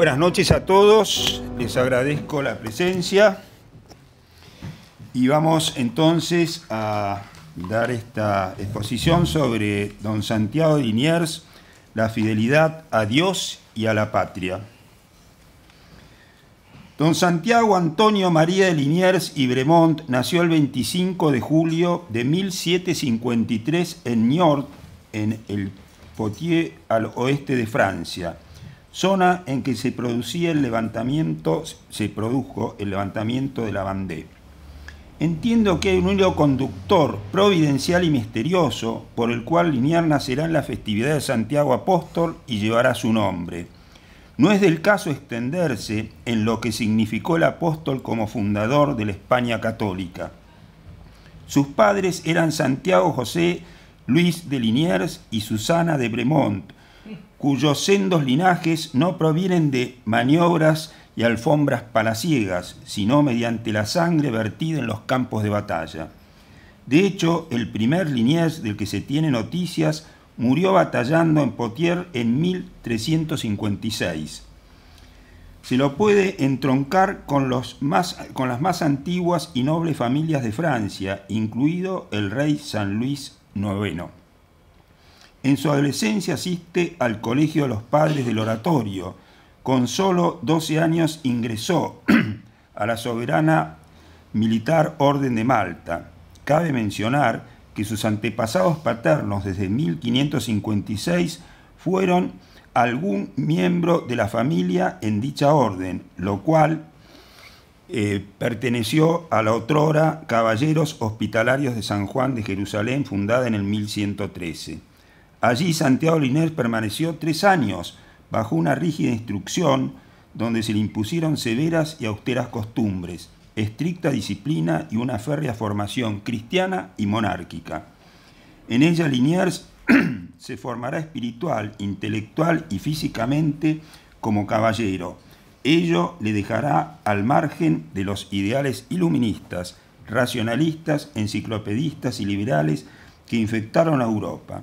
Buenas noches a todos, les agradezco la presencia y vamos entonces a dar esta exposición sobre don Santiago de Liniers, la fidelidad a Dios y a la patria. Don Santiago Antonio María de Liniers y Bremont nació el 25 de julio de 1753 en Niort, en el Potier, al oeste de Francia zona en que se producía el levantamiento, se produjo el levantamiento de la bandera. Entiendo que hay un hilo conductor providencial y misterioso por el cual Liniar nacerá en la festividad de Santiago Apóstol y llevará su nombre. No es del caso extenderse en lo que significó el apóstol como fundador de la España católica. Sus padres eran Santiago José Luis de Liniers y Susana de Bremont, cuyos sendos linajes no provienen de maniobras y alfombras palaciegas, sino mediante la sangre vertida en los campos de batalla. De hecho, el primer Liniers del que se tiene noticias murió batallando en Potier en 1356. Se lo puede entroncar con, con las más antiguas y nobles familias de Francia, incluido el rey San Luis IX. En su adolescencia asiste al Colegio de los Padres del Oratorio. Con solo 12 años ingresó a la soberana militar Orden de Malta. Cabe mencionar que sus antepasados paternos desde 1556 fueron algún miembro de la familia en dicha orden, lo cual eh, perteneció a la otrora Caballeros Hospitalarios de San Juan de Jerusalén, fundada en el 1113. Allí Santiago Liniers permaneció tres años bajo una rígida instrucción donde se le impusieron severas y austeras costumbres, estricta disciplina y una férrea formación cristiana y monárquica. En ella Liniers se formará espiritual, intelectual y físicamente como caballero. Ello le dejará al margen de los ideales iluministas, racionalistas, enciclopedistas y liberales que infectaron a Europa.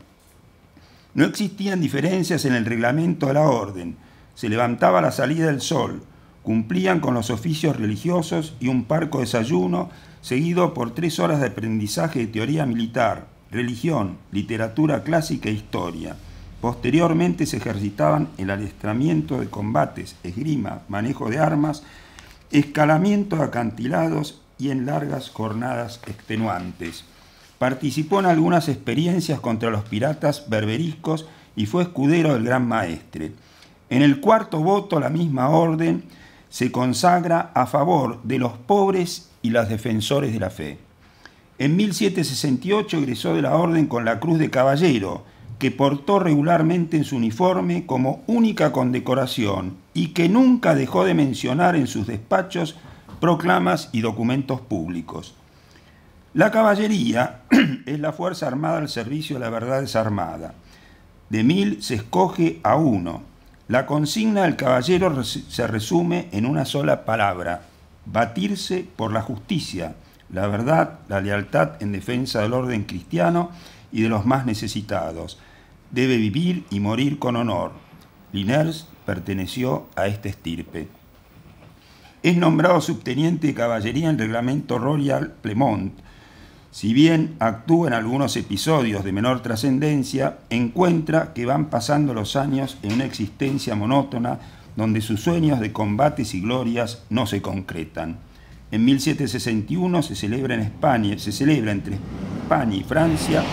No existían diferencias en el reglamento de la orden. Se levantaba la salida del sol, cumplían con los oficios religiosos y un parco desayuno, seguido por tres horas de aprendizaje de teoría militar, religión, literatura clásica e historia. Posteriormente se ejercitaban el adiestramiento de combates, esgrima, manejo de armas, escalamiento de acantilados y en largas jornadas extenuantes. Participó en algunas experiencias contra los piratas berberiscos y fue escudero del gran maestre. En el cuarto voto, la misma orden se consagra a favor de los pobres y las defensores de la fe. En 1768 egresó de la orden con la Cruz de Caballero, que portó regularmente en su uniforme como única condecoración y que nunca dejó de mencionar en sus despachos proclamas y documentos públicos. La caballería es la fuerza armada al servicio de la verdad desarmada. De mil se escoge a uno. La consigna del caballero se resume en una sola palabra, batirse por la justicia, la verdad, la lealtad en defensa del orden cristiano y de los más necesitados. Debe vivir y morir con honor. Liners perteneció a esta estirpe. Es nombrado subteniente de caballería en reglamento Royal Plemont si bien actúa en algunos episodios de menor trascendencia, encuentra que van pasando los años en una existencia monótona donde sus sueños de combates y glorias no se concretan. En 1761 se celebra en España, se celebra entre España y Francia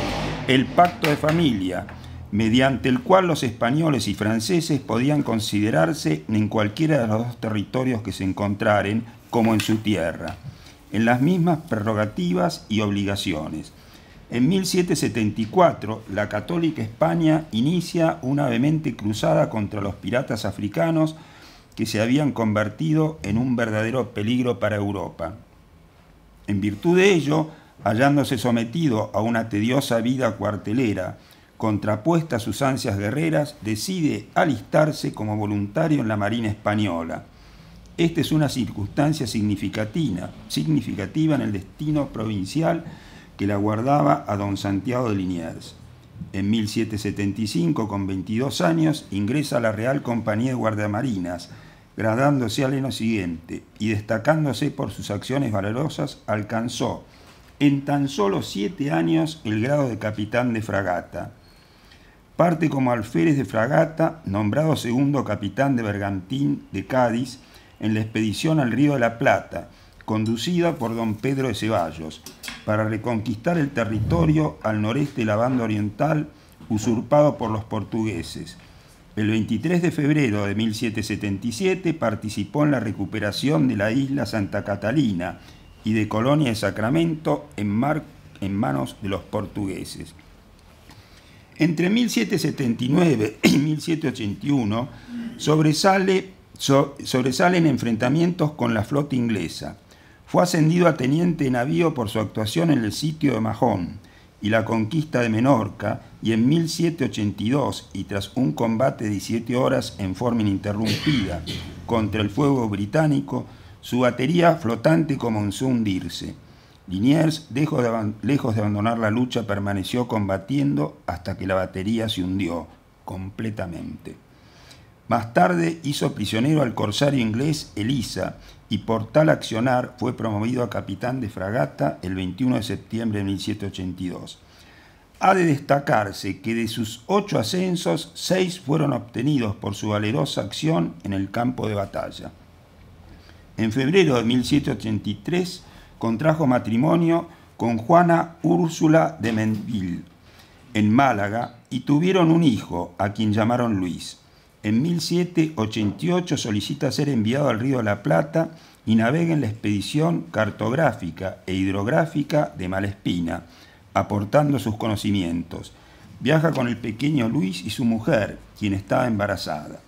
el Pacto de Familia, mediante el cual los españoles y franceses podían considerarse en cualquiera de los dos territorios que se encontraren como en su tierra en las mismas prerrogativas y obligaciones. En 1774, la católica España inicia una vehemente cruzada contra los piratas africanos que se habían convertido en un verdadero peligro para Europa. En virtud de ello, hallándose sometido a una tediosa vida cuartelera, contrapuesta a sus ansias guerreras, decide alistarse como voluntario en la Marina Española. Esta es una circunstancia significativa, en el destino provincial que la guardaba a don Santiago de Liniers. En 1775, con 22 años, ingresa a la Real Compañía de Guardiamarinas, gradándose al año siguiente y destacándose por sus acciones valerosas, alcanzó en tan solo siete años el grado de capitán de fragata. Parte como alférez de fragata, nombrado segundo capitán de bergantín de Cádiz, en la expedición al Río de la Plata, conducida por don Pedro de Ceballos, para reconquistar el territorio al noreste de la banda oriental usurpado por los portugueses. El 23 de febrero de 1777 participó en la recuperación de la isla Santa Catalina y de Colonia de Sacramento en, mar, en manos de los portugueses. Entre 1779 y 1781 sobresale sobresalen enfrentamientos con la flota inglesa. Fue ascendido a teniente navío por su actuación en el sitio de Mahón y la conquista de Menorca, y en 1782, y tras un combate de 17 horas en forma ininterrumpida contra el fuego británico, su batería flotante comenzó a hundirse. Liniers, lejos de abandonar la lucha, permaneció combatiendo hasta que la batería se hundió completamente. Más tarde hizo prisionero al corsario inglés Elisa y por tal accionar fue promovido a capitán de fragata el 21 de septiembre de 1782. Ha de destacarse que de sus ocho ascensos, seis fueron obtenidos por su valerosa acción en el campo de batalla. En febrero de 1783 contrajo matrimonio con Juana Úrsula de Menville en Málaga y tuvieron un hijo, a quien llamaron Luis. En 1788 solicita ser enviado al Río de la Plata y navega en la expedición cartográfica e hidrográfica de Malespina, aportando sus conocimientos. Viaja con el pequeño Luis y su mujer, quien estaba embarazada.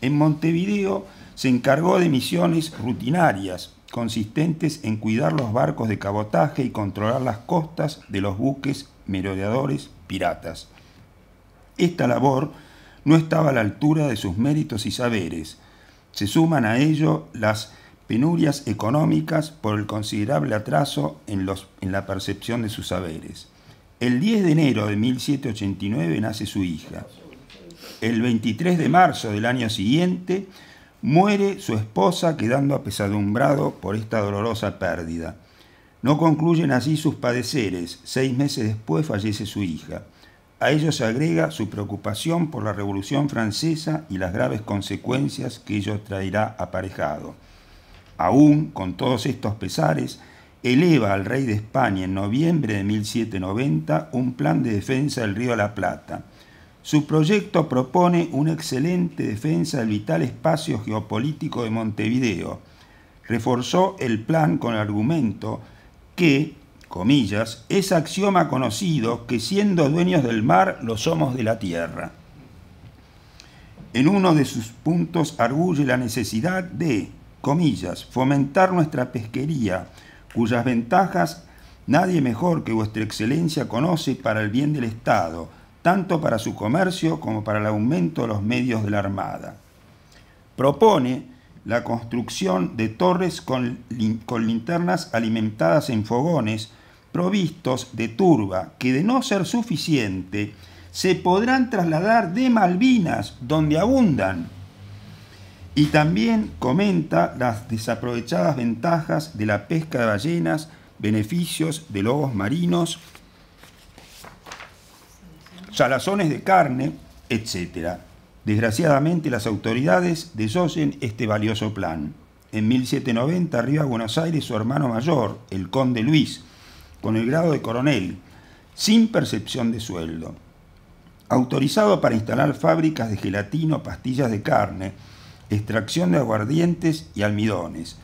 En Montevideo se encargó de misiones rutinarias, consistentes en cuidar los barcos de cabotaje y controlar las costas de los buques merodeadores piratas. Esta labor no estaba a la altura de sus méritos y saberes. Se suman a ello las penurias económicas por el considerable atraso en, la percepción de sus saberes. El 10 de enero de 1789 nace su hija. El 23 de marzo del año siguiente muere su esposa quedando apesadumbrado por esta dolorosa pérdida. No concluyen así sus padeceres. Seis meses después fallece su hija. A ello se agrega su preocupación por la Revolución Francesa y las graves consecuencias que ello traerá aparejado. Aún con todos estos pesares, eleva al rey de España en noviembre de 1790 un plan de defensa del río La Plata. Su proyecto propone una excelente defensa del vital espacio geopolítico de Montevideo. Reforzó el plan con el argumento que comillas, es axioma conocido que siendo dueños del mar lo somos de la tierra. En uno de sus puntos arguye la necesidad de, comillas, fomentar nuestra pesquería, cuyas ventajas nadie mejor que vuestra excelencia conoce para el bien del Estado, tanto para su comercio como para el aumento de los medios de la Armada. Propone la construcción de torres con, con linternas alimentadas en fogones, provistos de turba, que de no ser suficiente, se podrán trasladar de Malvinas, donde abundan. Y también comenta las desaprovechadas ventajas de la pesca de ballenas, beneficios de lobos marinos, salazones de carne, etc. Desgraciadamente las autoridades desoyen este valioso plan. En 1790 arriba a Buenos Aires su hermano mayor, el conde Luis, con el grado de coronel, sin percepción de sueldo. Autorizado para instalar fábricas de gelatino, pastillas de carne, extracción de aguardientes y almidones.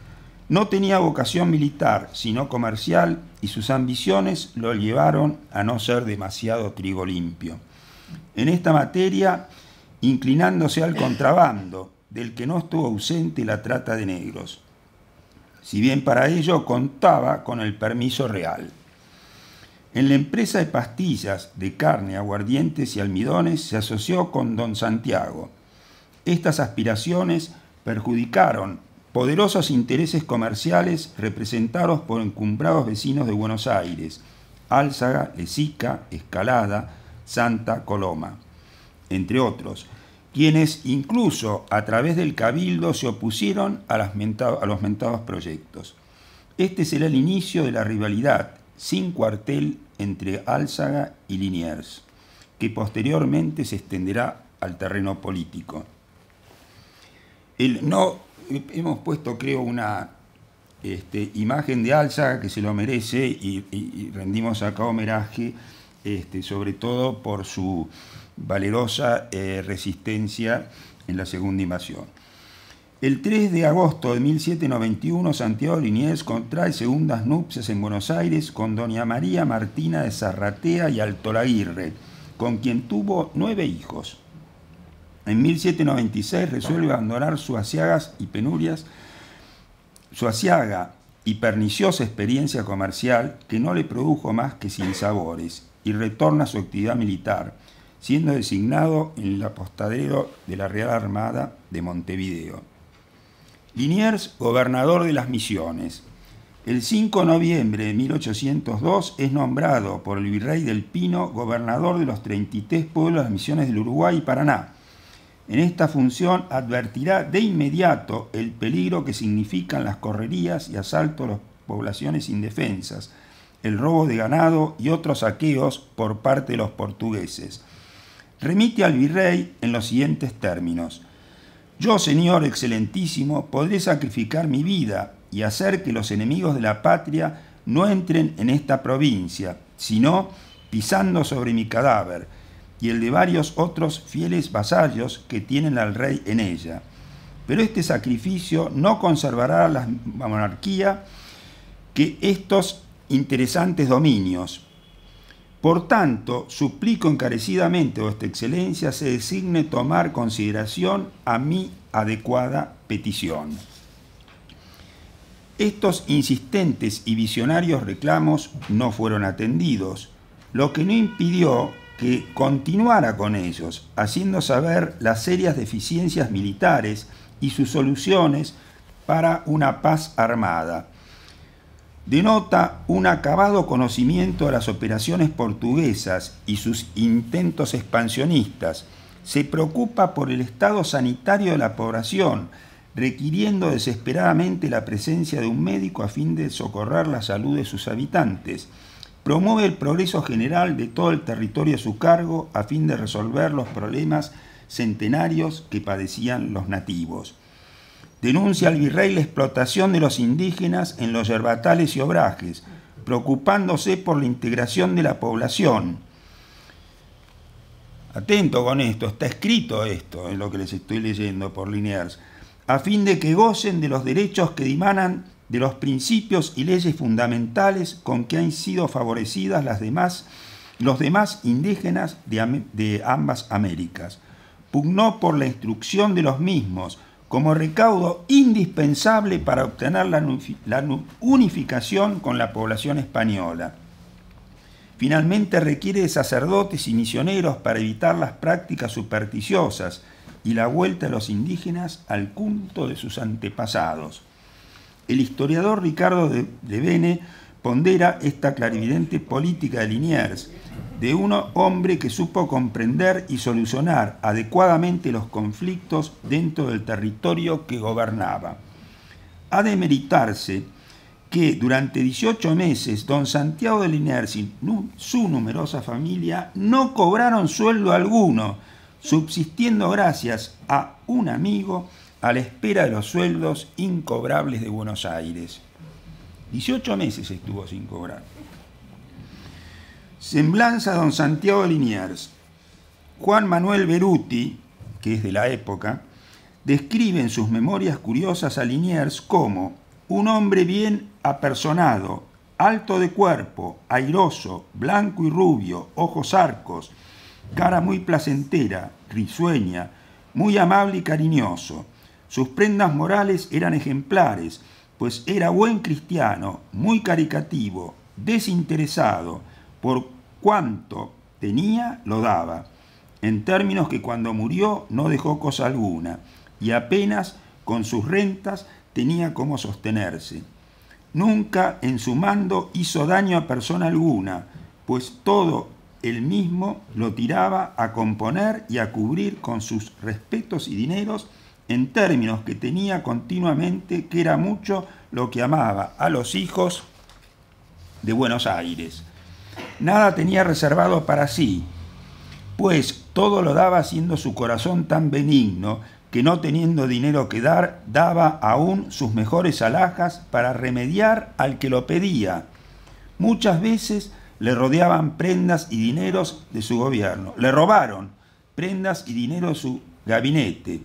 No tenía vocación militar, sino comercial, y sus ambiciones lo llevaron a no ser demasiado trigo limpio. En esta materia, inclinándose al contrabando, del que no estuvo ausente la trata de negros, si bien para ello contaba con el permiso real. En la empresa de pastillas de carne, aguardientes y almidones se asoció con don Santiago. Estas aspiraciones perjudicaron poderosos intereses comerciales representados por encumbrados vecinos de Buenos Aires, Álzaga, Lezica, Escalada, Santa Coloma, entre otros, quienes incluso a través del cabildo se opusieron a, los mentados proyectos. Este será el inicio de la rivalidad sin cuartel entre Álzaga y Liniers, que posteriormente se extenderá al terreno político. no, hemos puesto, creo, una este, imagen de Álzaga que se lo merece y, rendimos acá homenaje, este, sobre todo por su valerosa eh, resistencia en la segunda invasión. El 3 de agosto de 1791, Santiago Liniers contrae segundas nupcias en Buenos Aires con doña María Martina de Zarratea y Altolaguirre, con quien tuvo nueve hijos. En 1796 resuelve abandonar su asiagas y penurias, su asiaga y perniciosa experiencia comercial que no le produjo más que sinsabores, y retorna a su actividad militar, siendo designado en el apostadero de la Real Armada de Montevideo. Liniers, gobernador de las Misiones. El 5 de noviembre de 1802 es nombrado por el virrey del Pino gobernador de los 33 pueblos de las Misiones del Uruguay y Paraná. En esta función advertirá de inmediato el peligro que significan las correrías y asaltos a las poblaciones indefensas, el robo de ganado y otros saqueos por parte de los portugueses. Remite al virrey en los siguientes términos. Yo, señor excelentísimo, podré sacrificar mi vida y hacer que los enemigos de la patria no entren en esta provincia, sino pisando sobre mi cadáver y el de varios otros fieles vasallos que tienen al rey en ella. Pero este sacrificio no conservará la monarquía que estos interesantes dominios, por tanto, suplico encarecidamente a oh vuestra excelencia se designe tomar consideración a mi adecuada petición. Estos insistentes y visionarios reclamos no fueron atendidos, lo que no impidió que continuara con ellos, haciendo saber las serias deficiencias militares y sus soluciones para una paz armada, denota un acabado conocimiento de las operaciones portuguesas y sus intentos expansionistas. Se preocupa por el estado sanitario de la población, requiriendo desesperadamente la presencia de un médico a fin de socorrer la salud de sus habitantes. Promueve el progreso general de todo el territorio a su cargo a fin de resolver los problemas centenarios que padecían los nativos denuncia al virrey la explotación de los indígenas en los yerbatales y obrajes, preocupándose por la integración de la población. Atento con esto, está escrito esto, en lo que les estoy leyendo por Liniers, a fin de que gocen de los derechos que dimanan de los principios y leyes fundamentales con que han sido favorecidas las demás, los demás indígenas de, de ambas Américas. Pugnó por la instrucción de los mismos, como recaudo indispensable para obtener la unificación con la población española. Finalmente requiere de sacerdotes y misioneros para evitar las prácticas supersticiosas y la vuelta de los indígenas al culto de sus antepasados. El historiador Ricardo de, Bene pondera esta clarividente política de Liniers, de un hombre que supo comprender y solucionar adecuadamente los conflictos dentro del territorio que gobernaba. Ha de meritarse que durante 18 meses don Santiago de Linares y su numerosa familia no cobraron sueldo alguno, subsistiendo gracias a un amigo a la espera de los sueldos incobrables de Buenos Aires. 18 meses estuvo sin cobrar. Semblanza don Santiago Liniers. Juan Manuel Beruti, que es de la época, describe en sus memorias curiosas a Liniers como un hombre bien apersonado, alto de cuerpo, airoso, blanco y rubio, ojos arcos, cara muy placentera, risueña, muy amable y cariñoso. Sus prendas morales eran ejemplares, pues era buen cristiano, muy caricativo, desinteresado, por cuanto tenía lo daba, en términos que cuando murió no dejó cosa alguna, y apenas con sus rentas tenía cómo sostenerse. Nunca en su mando hizo daño a persona alguna, pues todo él mismo lo tiraba a componer y a cubrir con sus respetos y dineros en términos que tenía continuamente que era mucho lo que amaba a los hijos de Buenos Aires. Nada tenía reservado para sí, pues todo lo daba siendo su corazón tan benigno que no teniendo dinero que dar, daba aún sus mejores alhajas para remediar al que lo pedía. Muchas veces le rodeaban prendas y dineros de su gobierno. Le robaron prendas y dinero de su gabinete.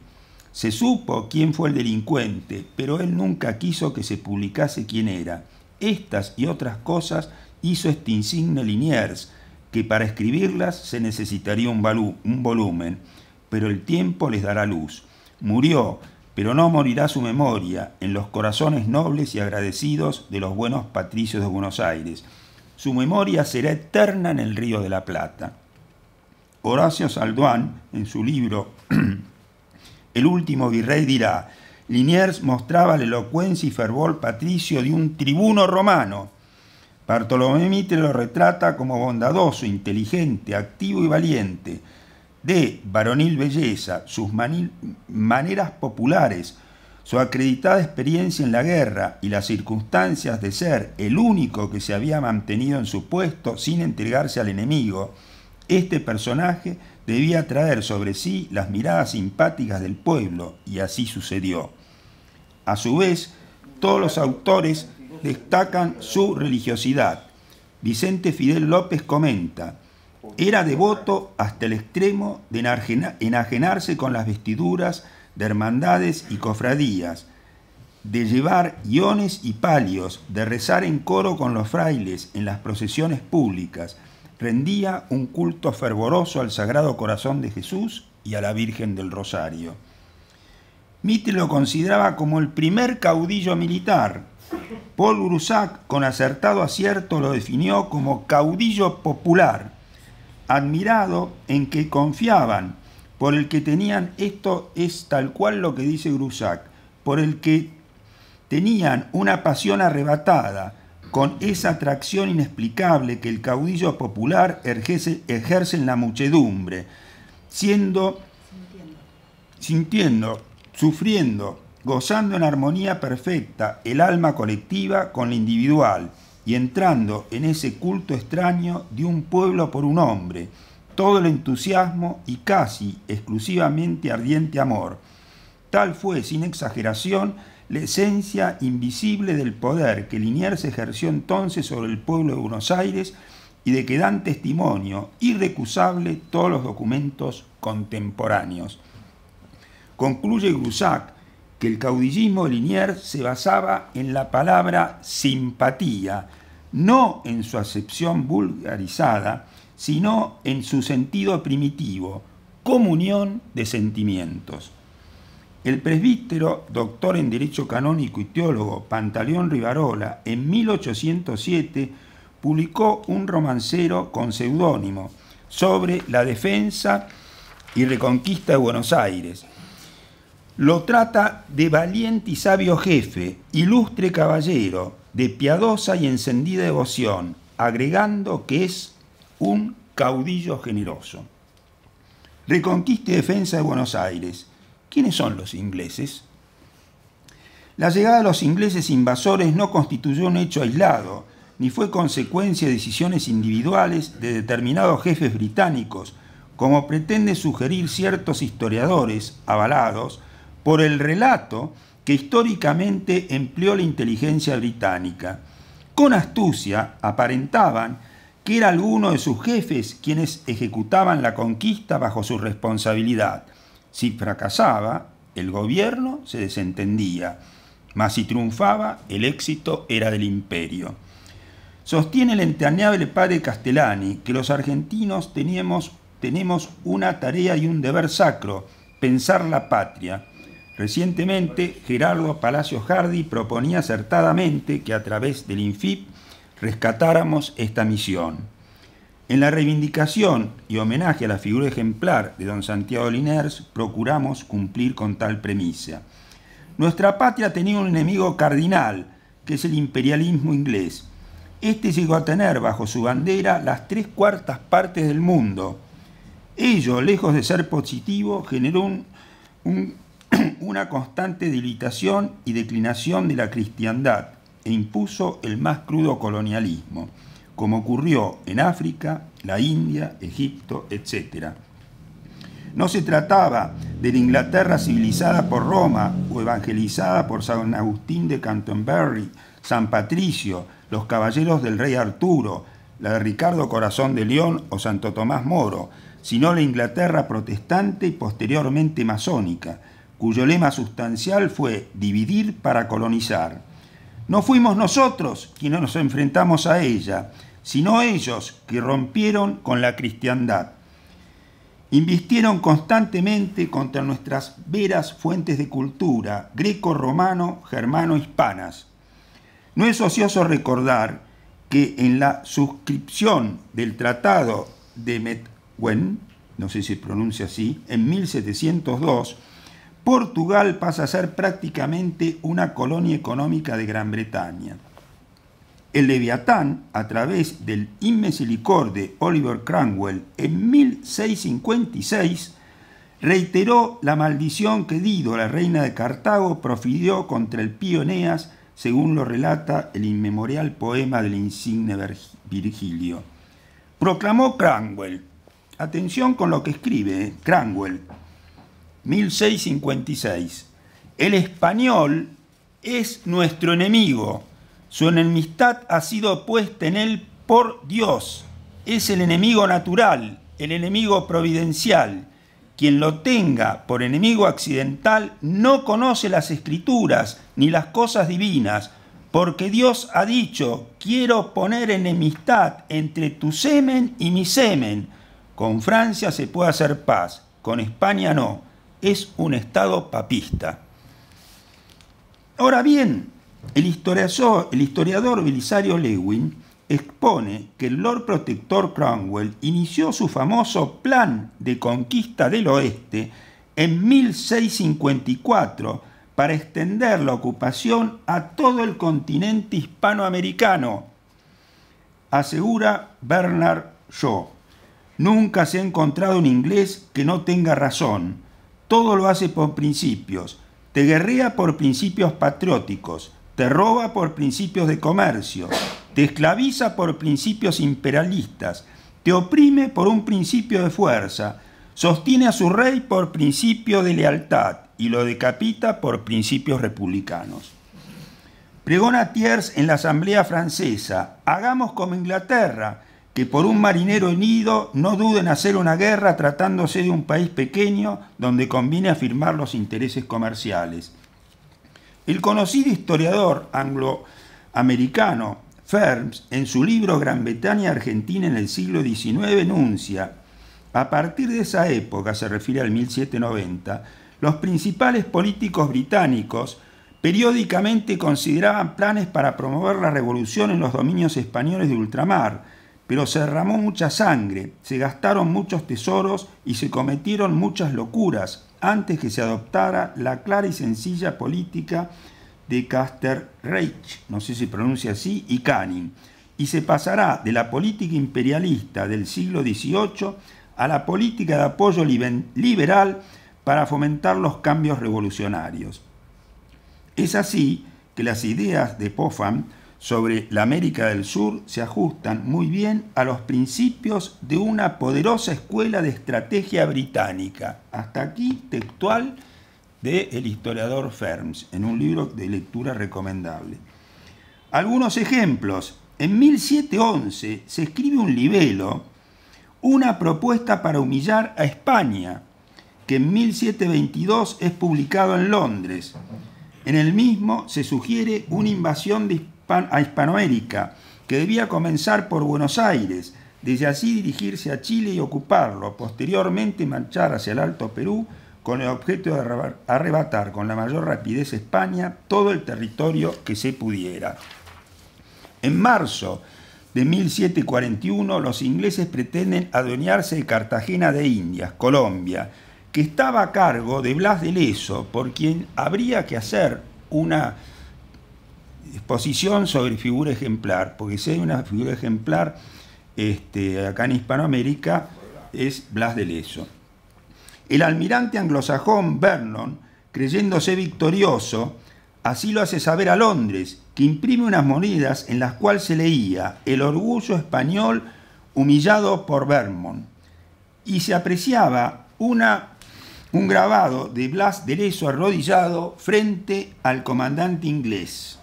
Se supo quién fue el delincuente, pero él nunca quiso que se publicase quién era. Estas y otras cosas hizo este insigne Liniers, que para escribirlas se necesitaría un, un volumen, pero el tiempo les dará luz. Murió, pero no morirá su memoria en los corazones nobles y agradecidos de los buenos patricios de Buenos Aires. Su memoria será eterna en el Río de la Plata. Horacio Salduán, en su libro El último virrey, dirá, Liniers mostraba la elocuencia y fervor patricio de un tribuno romano, Bartolomé Mitre lo retrata como bondadoso, inteligente, activo y valiente, de varonil belleza, sus maneras populares, su acreditada experiencia en la guerra y las circunstancias de ser el único que se había mantenido en su puesto sin entregarse al enemigo, este personaje debía traer sobre sí las miradas simpáticas del pueblo, y así sucedió. A su vez, todos los autores destacan su religiosidad. Vicente Fidel López comenta, era devoto hasta el extremo de enajenarse con las vestiduras de hermandades y cofradías, de llevar iones y palios, de rezar en coro con los frailes en las procesiones públicas, rendía un culto fervoroso al Sagrado Corazón de Jesús y a la Virgen del Rosario. Mitre lo consideraba como el primer caudillo militar, Paul Grusac, con acertado acierto, lo definió como caudillo popular, admirado en que confiaban, por el que tenían, esto es tal cual lo que dice Grusac, por el que tenían una pasión arrebatada, con esa atracción inexplicable que el caudillo popular ejerce, ejerce en la muchedumbre, siendo, sintiendo, sufriendo gozando en armonía perfecta el alma colectiva con la individual y entrando en ese culto extraño de un pueblo por un hombre, todo el entusiasmo y casi exclusivamente ardiente amor. Tal fue, sin exageración, la esencia invisible del poder que Liniers ejerció entonces sobre el pueblo de Buenos Aires y de que dan testimonio irrecusable todos los documentos contemporáneos. Concluye Grusac que el caudillismo linier se basaba en la palabra simpatía, no en su acepción vulgarizada, sino en su sentido primitivo, comunión de sentimientos. El presbítero, doctor en Derecho Canónico y teólogo Pantaleón Rivarola, en 1807 publicó un romancero con seudónimo sobre la defensa y reconquista de Buenos Aires, lo trata de valiente y sabio jefe, ilustre caballero, de piadosa y encendida devoción, agregando que es un caudillo generoso. Reconquista y defensa de Buenos Aires. ¿Quiénes son los ingleses? La llegada de los ingleses invasores no constituyó un hecho aislado, ni fue consecuencia de decisiones individuales de determinados jefes británicos, como pretende sugerir ciertos historiadores avalados, por el relato que históricamente empleó la inteligencia británica. Con astucia aparentaban que era alguno de sus jefes quienes ejecutaban la conquista bajo su responsabilidad. Si fracasaba, el gobierno se desentendía, mas si triunfaba, el éxito era del imperio. Sostiene el entrañable padre Castellani que los argentinos tenemos una tarea y un deber sacro, pensar la patria, Recientemente, Gerardo Palacios Hardy proponía acertadamente que a través del INFIP rescatáramos esta misión. En la reivindicación y homenaje a la figura ejemplar de don Santiago Liners, procuramos cumplir con tal premisa. Nuestra patria tenía un enemigo cardinal, que es el imperialismo inglés. Este llegó a tener bajo su bandera las tres cuartas partes del mundo. Ello, lejos de ser positivo, generó un una constante dilitación y declinación de la cristiandad e impuso el más crudo colonialismo, como ocurrió en África, la India, Egipto, etc. No se trataba de la Inglaterra civilizada por Roma o evangelizada por San Agustín de Canterbury, San Patricio, los caballeros del rey Arturo, la de Ricardo Corazón de León o Santo Tomás Moro, sino la Inglaterra protestante y posteriormente masónica, cuyo lema sustancial fue dividir para colonizar. No fuimos nosotros quienes nos enfrentamos a ella, sino ellos que rompieron con la cristiandad. Invistieron constantemente contra nuestras veras fuentes de cultura, greco-romano, germano-hispanas. No es ocioso recordar que en la suscripción del Tratado de Metwen, no sé si se pronuncia así, en 1702, Portugal pasa a ser prácticamente una colonia económica de Gran Bretaña. El Leviatán, a través del Inmesilicor de Oliver Cranwell, en 1656, reiteró la maldición que Dido, la reina de Cartago, profirió contra el Pioneas, según lo relata el inmemorial poema del insigne Virgilio. Proclamó Cranwell, atención con lo que escribe ¿eh? Cranwell, 1656. El español es nuestro enemigo. Su enemistad ha sido puesta en él por Dios. Es el enemigo natural, el enemigo providencial. Quien lo tenga por enemigo accidental no conoce las escrituras ni las cosas divinas, porque Dios ha dicho, quiero poner enemistad entre tu semen y mi semen. Con Francia se puede hacer paz, con España no es un Estado papista. Ahora bien, el historiador, Belisario Lewin expone que el Lord Protector Cromwell inició su famoso plan de conquista del oeste en 1654 para extender la ocupación a todo el continente hispanoamericano, asegura Bernard Shaw. Nunca se ha encontrado un inglés que no tenga razón todo lo hace por principios, te guerrea por principios patrióticos, te roba por principios de comercio, te esclaviza por principios imperialistas, te oprime por un principio de fuerza, sostiene a su rey por principio de lealtad y lo decapita por principios republicanos. Pregona Thiers en la Asamblea Francesa, hagamos como Inglaterra, que por un marinero unido no duden hacer una guerra tratándose de un país pequeño donde conviene afirmar los intereses comerciales. El conocido historiador angloamericano Ferms, en su libro Gran Bretaña Argentina en el siglo XIX, enuncia, a partir de esa época, se refiere al 1790, los principales políticos británicos periódicamente consideraban planes para promover la revolución en los dominios españoles de ultramar, pero se derramó mucha sangre, se gastaron muchos tesoros y se cometieron muchas locuras antes que se adoptara la clara y sencilla política de Caster Reich, no sé si pronuncia así, y Canning, y se pasará de la política imperialista del siglo XVIII a la política de apoyo liberal para fomentar los cambios revolucionarios. Es así que las ideas de Poffan sobre la América del Sur se ajustan muy bien a los principios de una poderosa escuela de estrategia británica. Hasta aquí textual de el historiador Ferms, en un libro de lectura recomendable. Algunos ejemplos. En 1711 se escribe un libelo, una propuesta para humillar a España, que en 1722 es publicado en Londres. En el mismo se sugiere una invasión de a Hispanoamérica, que debía comenzar por Buenos Aires, desde así dirigirse a Chile y ocuparlo, posteriormente marchar hacia el Alto Perú con el objeto de arrebatar con la mayor rapidez España todo el territorio que se pudiera. En marzo de 1741 los ingleses pretenden adueñarse de Cartagena de Indias, Colombia, que estaba a cargo de Blas de Leso, por quien habría que hacer una exposición sobre figura ejemplar, porque si hay una figura ejemplar este, acá en Hispanoamérica es Blas de Leso. El almirante anglosajón Vernon, creyéndose victorioso, así lo hace saber a Londres, que imprime unas monedas en las cuales se leía el orgullo español humillado por Vernon. Y se apreciaba una, un grabado de Blas de Leso arrodillado frente al comandante inglés.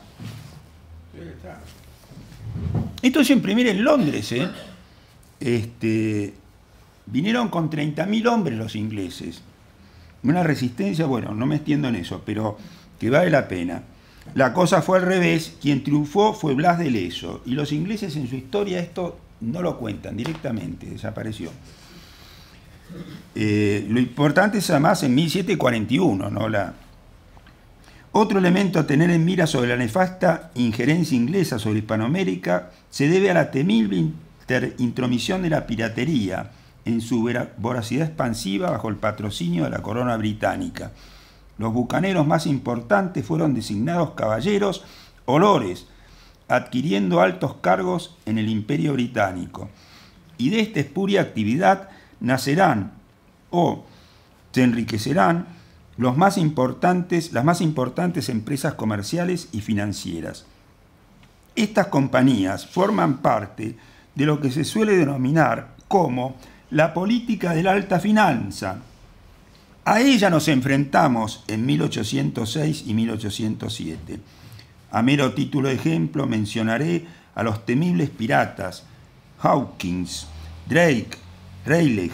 Esto es en en Londres, ¿eh? Este, vinieron con 30.000 hombres los ingleses. Una resistencia, bueno, no me extiendo en eso, pero que vale la pena. La cosa fue al revés, quien triunfó fue Blas de Leso, y los ingleses en su historia esto no lo cuentan directamente, desapareció. Eh, lo importante es además en 1741, ¿no? La, otro elemento a tener en mira sobre la nefasta injerencia inglesa sobre Hispanoamérica se debe a la temible intromisión de la piratería en su voracidad expansiva bajo el patrocinio de la corona británica. Los bucaneros más importantes fueron designados caballeros olores, adquiriendo altos cargos en el imperio británico. Y de esta espuria actividad nacerán o se enriquecerán los más importantes, las más importantes empresas comerciales y financieras. Estas compañías forman parte de lo que se suele denominar como la política de la alta finanza. A ella nos enfrentamos en 1806 y 1807. A mero título de ejemplo mencionaré a los temibles piratas Hawkins, Drake, Rayleigh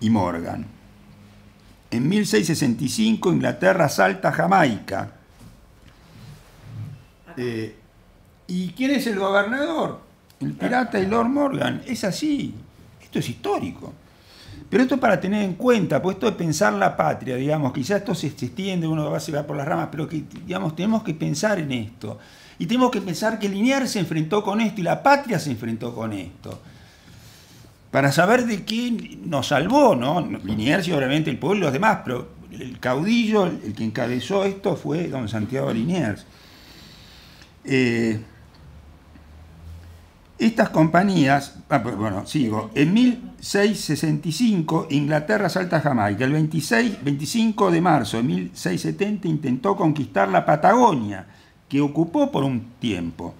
y Morgan. En 1665 Inglaterra salta Jamaica. Eh, ¿Y quién es el gobernador? El pirata y Lord Morgan. Es así. Esto es histórico. Pero esto es para tener en cuenta, pues esto de pensar la patria, digamos, quizás esto se extiende, uno va a va por las ramas, pero que, digamos, tenemos que pensar en esto. Y tenemos que pensar que linier se enfrentó con esto y la patria se enfrentó con esto para saber de quién nos salvó, ¿no? Liniers y obviamente el pueblo y los demás, pero el caudillo, el que encabezó esto fue don Santiago Liniers. Eh, estas compañías, ah, pues, bueno, sigo, en 1665 Inglaterra salta a Jamaica, el 25 de marzo de 1670 intentó conquistar la Patagonia, que ocupó por un tiempo.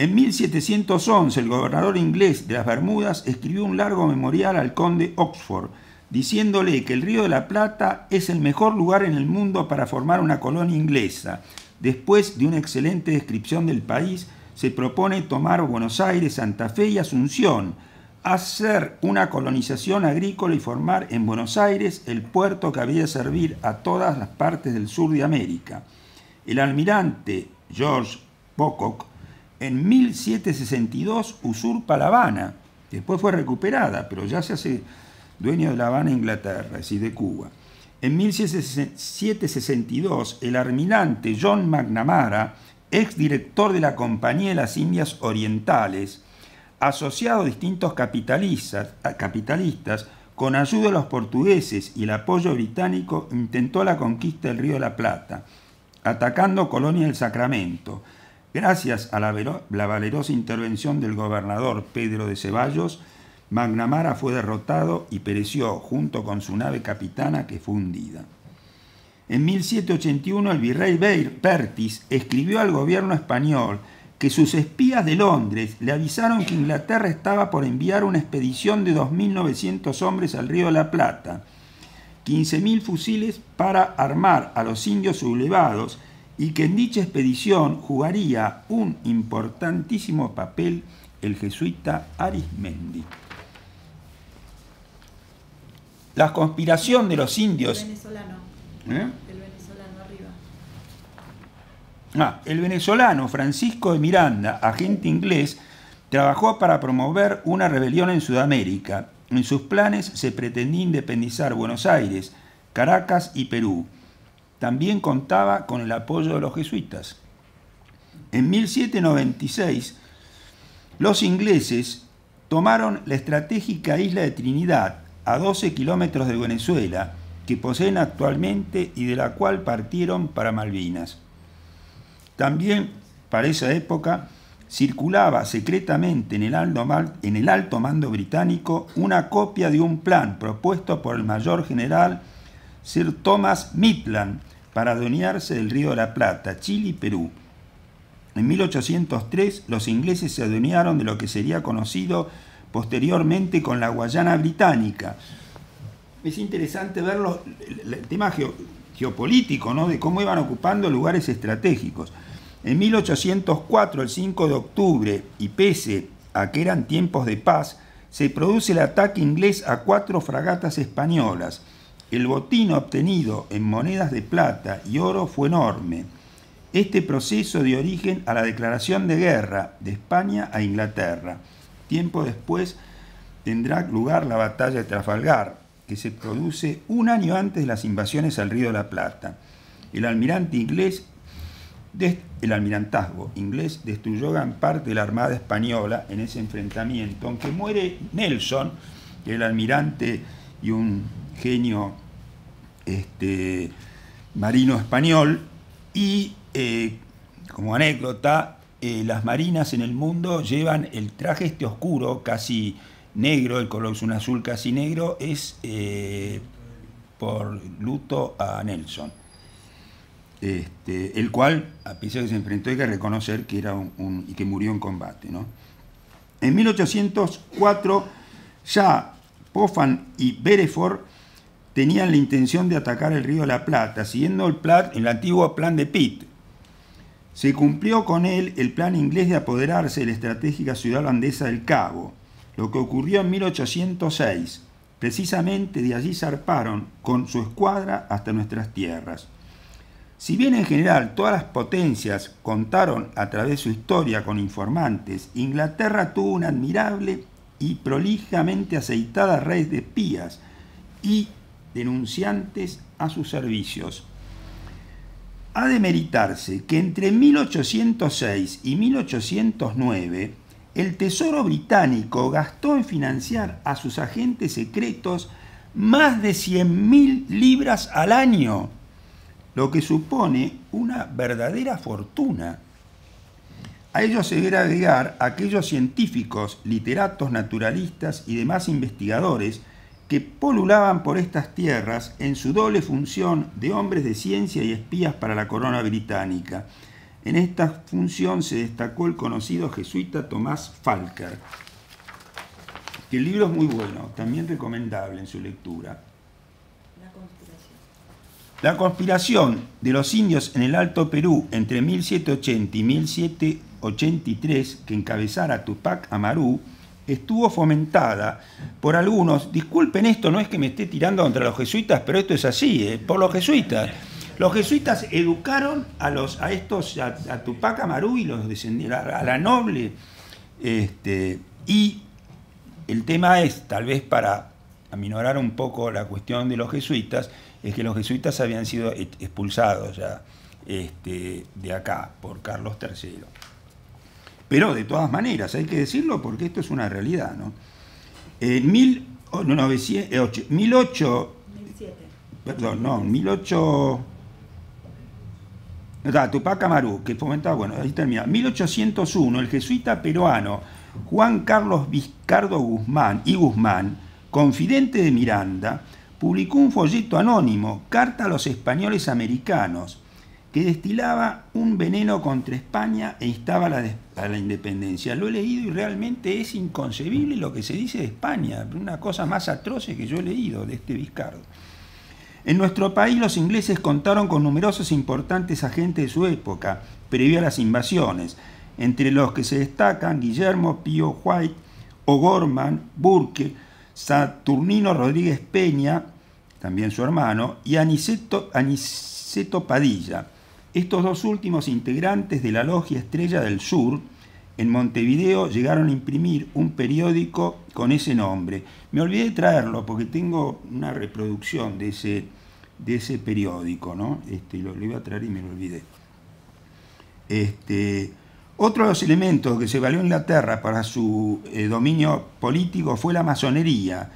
En 1711 el gobernador inglés de las Bermudas escribió un largo memorial al conde Oxford, diciéndole que el río de la Plata es el mejor lugar en el mundo para formar una colonia inglesa. Después de una excelente descripción del país, se propone tomar Buenos Aires, Santa Fe y Asunción, hacer una colonización agrícola y formar en Buenos Aires el puerto que había de servir a todas las partes del sur de América. El almirante George Pocock en 1762 usurpa La Habana. Después fue recuperada, pero ya se hace dueño de La Habana, Inglaterra, es decir, de Cuba. En 1762, el almirante John McNamara, exdirector de la Compañía de las Indias Orientales, asociado a distintos capitalistas, capitalistas, con ayuda de los portugueses y el apoyo británico, intentó la conquista del Río de la Plata, atacando Colonia del Sacramento Gracias a la, valerosa intervención del gobernador Pedro de Ceballos, Magnamara fue derrotado y pereció junto con su nave capitana que fue hundida. En 1781 el virrey Pertis escribió al gobierno español que sus espías de Londres le avisaron que Inglaterra estaba por enviar una expedición de 2.900 hombres al río de la Plata, 15.000 fusiles para armar a los indios sublevados y que en dicha expedición jugaría un importantísimo papel el jesuita Arismendi. La conspiración de los indios... El venezolano. ¿Eh? venezolano arriba. Ah, el venezolano Francisco de Miranda, agente inglés, trabajó para promover una rebelión en Sudamérica. En sus planes se pretendía independizar Buenos Aires, Caracas y Perú también contaba con el apoyo de los jesuitas. En 1796, los ingleses tomaron la estratégica isla de Trinidad, a 12 kilómetros de Venezuela, que poseen actualmente y de la cual partieron para Malvinas. También, para esa época, circulaba secretamente en el, alto, en el alto mando británico una copia de un plan propuesto por el mayor general Sir Thomas Midland para adueñarse del río de la Plata, Chile y Perú. En 1803 los ingleses se adueñaron de lo que sería conocido posteriormente con la Guayana Británica. Es interesante ver el tema geopolítico, ¿no? de cómo iban ocupando lugares estratégicos. En 1804, el 5 de octubre, y pese a que eran tiempos de paz, se produce el ataque inglés a cuatro fragatas españolas. El botín obtenido en monedas de plata y oro fue enorme. Este proceso dio origen a la declaración de guerra de España a Inglaterra. Tiempo después tendrá lugar la batalla de Trafalgar, que se produce un año antes de las invasiones al Río de la Plata. El almirante inglés el almirantazgo inglés destruyó gran parte de la Armada Española en ese enfrentamiento, aunque muere Nelson, el almirante y un genio este, marino español y, eh, como anécdota, eh, las marinas en el mundo llevan el traje este oscuro, casi negro, el color es un azul casi negro, es eh, por luto a Nelson. Este, el cual, a pesar de que se enfrentó, hay que reconocer que era un, y que murió en combate. ¿no? En 1804, ya Pofan y Bereford tenían la intención de atacar el río La Plata, siguiendo el, el antiguo plan de Pitt. Se cumplió con él el plan inglés de apoderarse de la estratégica ciudad holandesa del Cabo, lo que ocurrió en 1806. Precisamente de allí zarparon con su escuadra hasta nuestras tierras. Si bien en general todas las potencias contaron a través de su historia con informantes, Inglaterra tuvo una admirable y prolijamente aceitada red de espías y denunciantes a sus servicios. Ha de meritarse que entre 1806 y 1809 el Tesoro británico gastó en financiar a sus agentes secretos más de 100.000 libras al año, lo que supone una verdadera fortuna. A ello se debe agregar aquellos científicos, literatos, naturalistas y demás investigadores que polulaban por estas tierras en su doble función de hombres de ciencia y espías para la corona británica. En esta función se destacó el conocido jesuita Tomás Falker, que el libro es muy bueno, también recomendable en su lectura. La conspiración. de los indios en el Alto Perú entre 1780 y 1783, que encabezara Tupac Amaru, estuvo fomentada por algunos, disculpen esto, no es que me esté tirando contra los jesuitas, pero esto es así, eh, por los jesuitas. Los jesuitas educaron a, los, a estos, a, Tupac Amaru y los a la noble. Este, y el tema es, tal vez para aminorar un poco la cuestión de los jesuitas, es que los jesuitas habían sido e, expulsados ya este, de acá por Carlos III. Pero de todas maneras, hay que decirlo porque esto es una realidad. ¿no? Eh, en 18, eh, perdón, no, que fomentaba, bueno, ahí termina. 1801, el jesuita peruano Juan Carlos Vizcardo Guzmán y Guzmán, confidente de Miranda, publicó un folleto anónimo, Carta a los Españoles Americanos, destilaba un veneno contra España e instaba a la, independencia. Lo he leído y realmente es inconcebible lo que se dice de España, una cosa más atroce que yo he leído de este Viscardo En nuestro país los ingleses contaron con numerosos importantes agentes de su época, previo a las invasiones, entre los que se destacan Guillermo Pío White, O'Gorman, Burke, Saturnino Rodríguez Peña, también su hermano, y Aniceto, Aniceto Padilla estos dos últimos integrantes de la Logia Estrella del Sur en Montevideo llegaron a imprimir un periódico con ese nombre. Me olvidé de traerlo porque tengo una reproducción de ese, de ese periódico, ¿no? Este, lo, iba a traer y me lo olvidé. Este, otro de los elementos que se valió Inglaterra para su eh, dominio político fue la masonería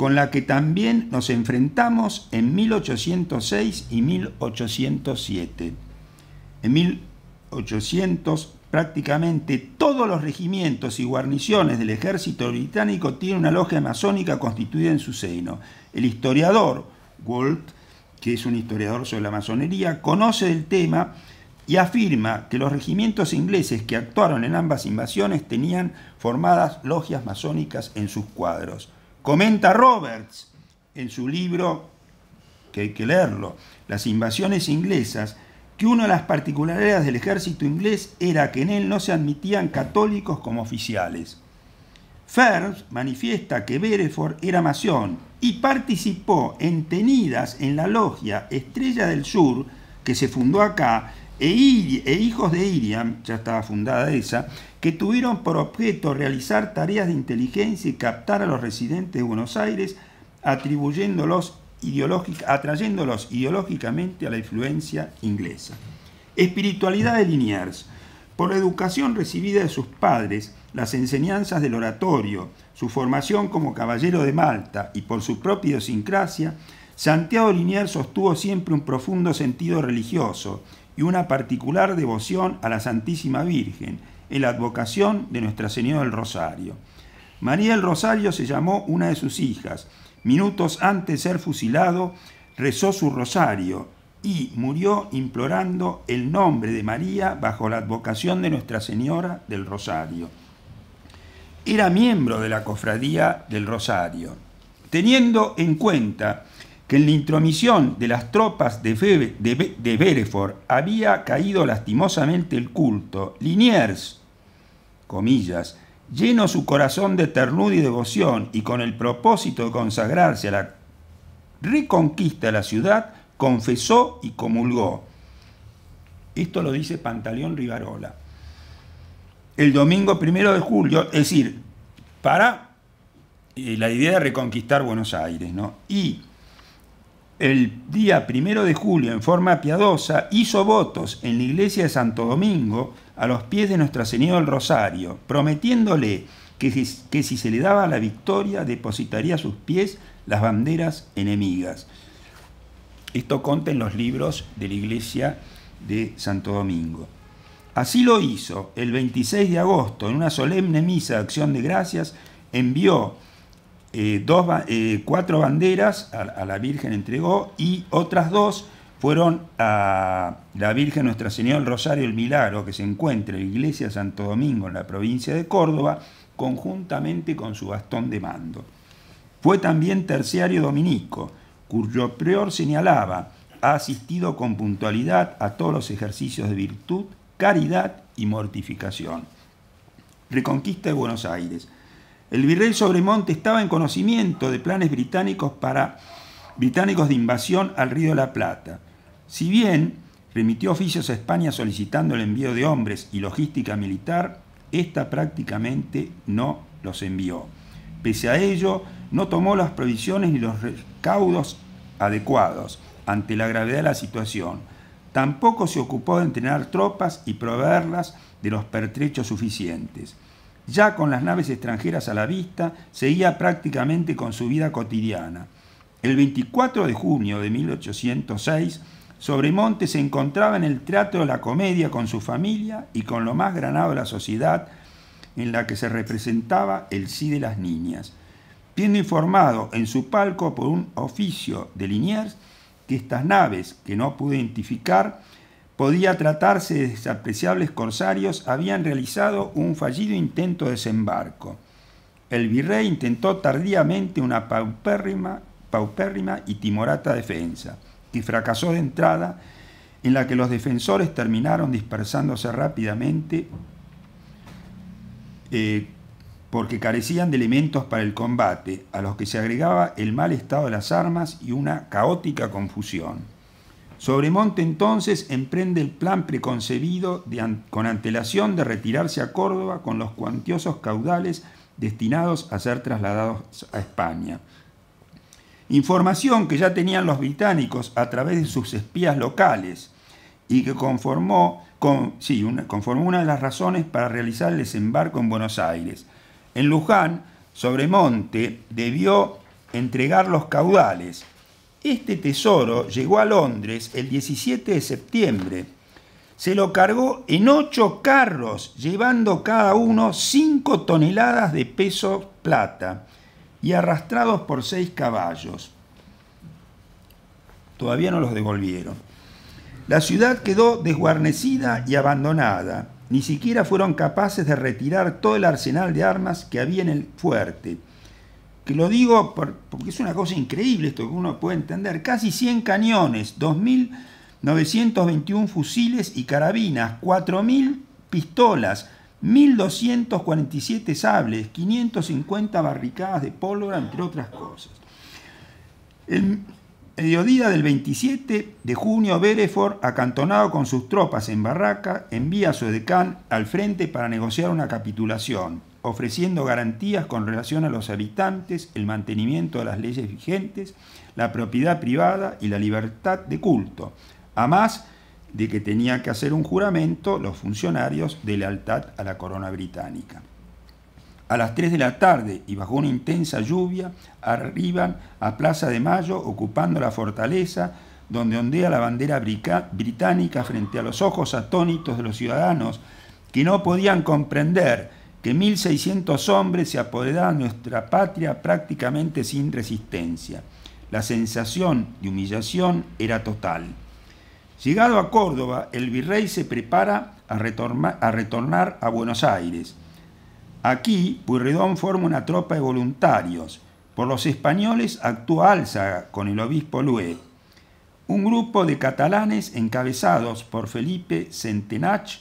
con la que también nos enfrentamos en 1806 y 1807. En 1800 prácticamente todos los regimientos y guarniciones del ejército británico tienen una logia masónica constituida en su seno. El historiador Walt, que es un historiador sobre la masonería, conoce el tema y afirma que los regimientos ingleses que actuaron en ambas invasiones tenían formadas logias masónicas en sus cuadros. Comenta Roberts en su libro, que hay que leerlo, Las invasiones inglesas, que una de las particularidades del ejército inglés era que en él no se admitían católicos como oficiales. Ferns manifiesta que Bereford era mason y participó en tenidas en la logia Estrella del Sur, que se fundó acá, e, e Hijos de Iriam, ya estaba fundada esa, que tuvieron por objeto realizar tareas de inteligencia y captar a los residentes de Buenos Aires, atribuyéndolos atrayéndolos ideológicamente a la influencia inglesa. Espiritualidad de Liniers. Por la educación recibida de sus padres, las enseñanzas del oratorio, su formación como caballero de Malta y por su propia idiosincrasia, Santiago Liniers sostuvo siempre un profundo sentido religioso y una particular devoción a la Santísima Virgen, en la advocación de Nuestra Señora del Rosario. María del Rosario se llamó una de sus hijas. Minutos antes de ser fusilado, rezó su rosario y murió implorando el nombre de María bajo la advocación de Nuestra Señora del Rosario. Era miembro de la Cofradía del Rosario. Teniendo en cuenta que en la intromisión de las tropas de, Febe, de, de había caído lastimosamente el culto, Liniers, comillas, lleno su corazón de ternura y devoción y con el propósito de consagrarse a la reconquista de la ciudad, confesó y comulgó. Esto lo dice Pantaleón Rivarola. El domingo primero de julio, es decir, para eh, la idea de reconquistar Buenos Aires, ¿no? Y el día primero de julio, en forma piadosa, hizo votos en la iglesia de Santo Domingo a los pies de Nuestra Señora del Rosario, prometiéndole que si, que si se le daba la victoria depositaría a sus pies las banderas enemigas. Esto conta en los libros de la iglesia de Santo Domingo. Así lo hizo. El 26 de agosto, en una solemne misa de acción de gracias, envió eh, eh, cuatro banderas, a, la Virgen entregó, y otras dos fueron a la Virgen Nuestra Señora del Rosario el Milagro, que se encuentra en la iglesia de Santo Domingo, en la provincia de Córdoba, conjuntamente con su bastón de mando. Fue también terciario dominico, cuyo prior señalaba, ha asistido con puntualidad a todos los ejercicios de virtud, caridad y mortificación. Reconquista de Buenos Aires. El virrey Sobremonte estaba en conocimiento de planes británicos para británicos de invasión al Río de la Plata si bien remitió oficios a España solicitando el envío de hombres y logística militar, ésta prácticamente no los envió. Pese a ello, no tomó las provisiones ni los recaudos adecuados ante la gravedad de la situación. Tampoco se ocupó de entrenar tropas y proveerlas de los pertrechos suficientes. Ya con las naves extranjeras a la vista, seguía prácticamente con su vida cotidiana. El 24 de junio de 1806, Sobremonte se encontraba en el teatro de la comedia con su familia y con lo más granado de la sociedad en la que se representaba el sí de las niñas, siendo informado en su palco por un oficio de Liniers que estas naves, que no pude identificar, podía tratarse de desapreciables corsarios, habían realizado un fallido intento de desembarco. El virrey intentó tardíamente una paupérrima, paupérrima y timorata defensa y fracasó de entrada, en la que los defensores terminaron dispersándose rápidamente eh, porque carecían de elementos para el combate, a los que se agregaba el mal estado de las armas y una caótica confusión. Sobremonte entonces emprende el plan preconcebido con antelación de retirarse a Córdoba con los cuantiosos caudales destinados a ser trasladados a España información que ya tenían los británicos a través de sus espías locales y que conformó, una, una de las razones para realizar el desembarco en Buenos Aires. En Luján, Sobremonte debió entregar los caudales. Este tesoro llegó a Londres el 17 de septiembre. Se lo cargó en ocho carros, llevando cada uno cinco toneladas de peso plata y arrastrados por seis caballos. Todavía no los devolvieron. La ciudad quedó desguarnecida y abandonada. Ni siquiera fueron capaces de retirar todo el arsenal de armas que había en el fuerte. Que lo digo porque es una cosa increíble esto que uno puede entender. Casi 100 cañones, 2.921 fusiles y carabinas, 4.000 pistolas, 1.247 sables, 550 barricadas de pólvora, entre otras cosas. El mediodía del 27 de junio, Bereford, acantonado con sus tropas en Barraca, envía a su edecán al frente para negociar una capitulación, ofreciendo garantías con relación a los habitantes, el mantenimiento de las leyes vigentes, la propiedad privada y la libertad de culto. Además, de que tenía que hacer un juramento los funcionarios de lealtad a la corona británica. A las 3 de la tarde y bajo una intensa lluvia, arriban a Plaza de Mayo ocupando la fortaleza donde ondea la bandera británica frente a los ojos atónitos de los ciudadanos que no podían comprender que 1.600 hombres se apoderaban de nuestra patria prácticamente sin resistencia. La sensación de humillación era total. Llegado a Córdoba, el virrey se prepara a, retornar a Buenos Aires. Aquí, Pueyrredón forma una tropa de voluntarios. Por los españoles actúa Álzaga con el obispo Lue. Un grupo de catalanes encabezados por Felipe Centenach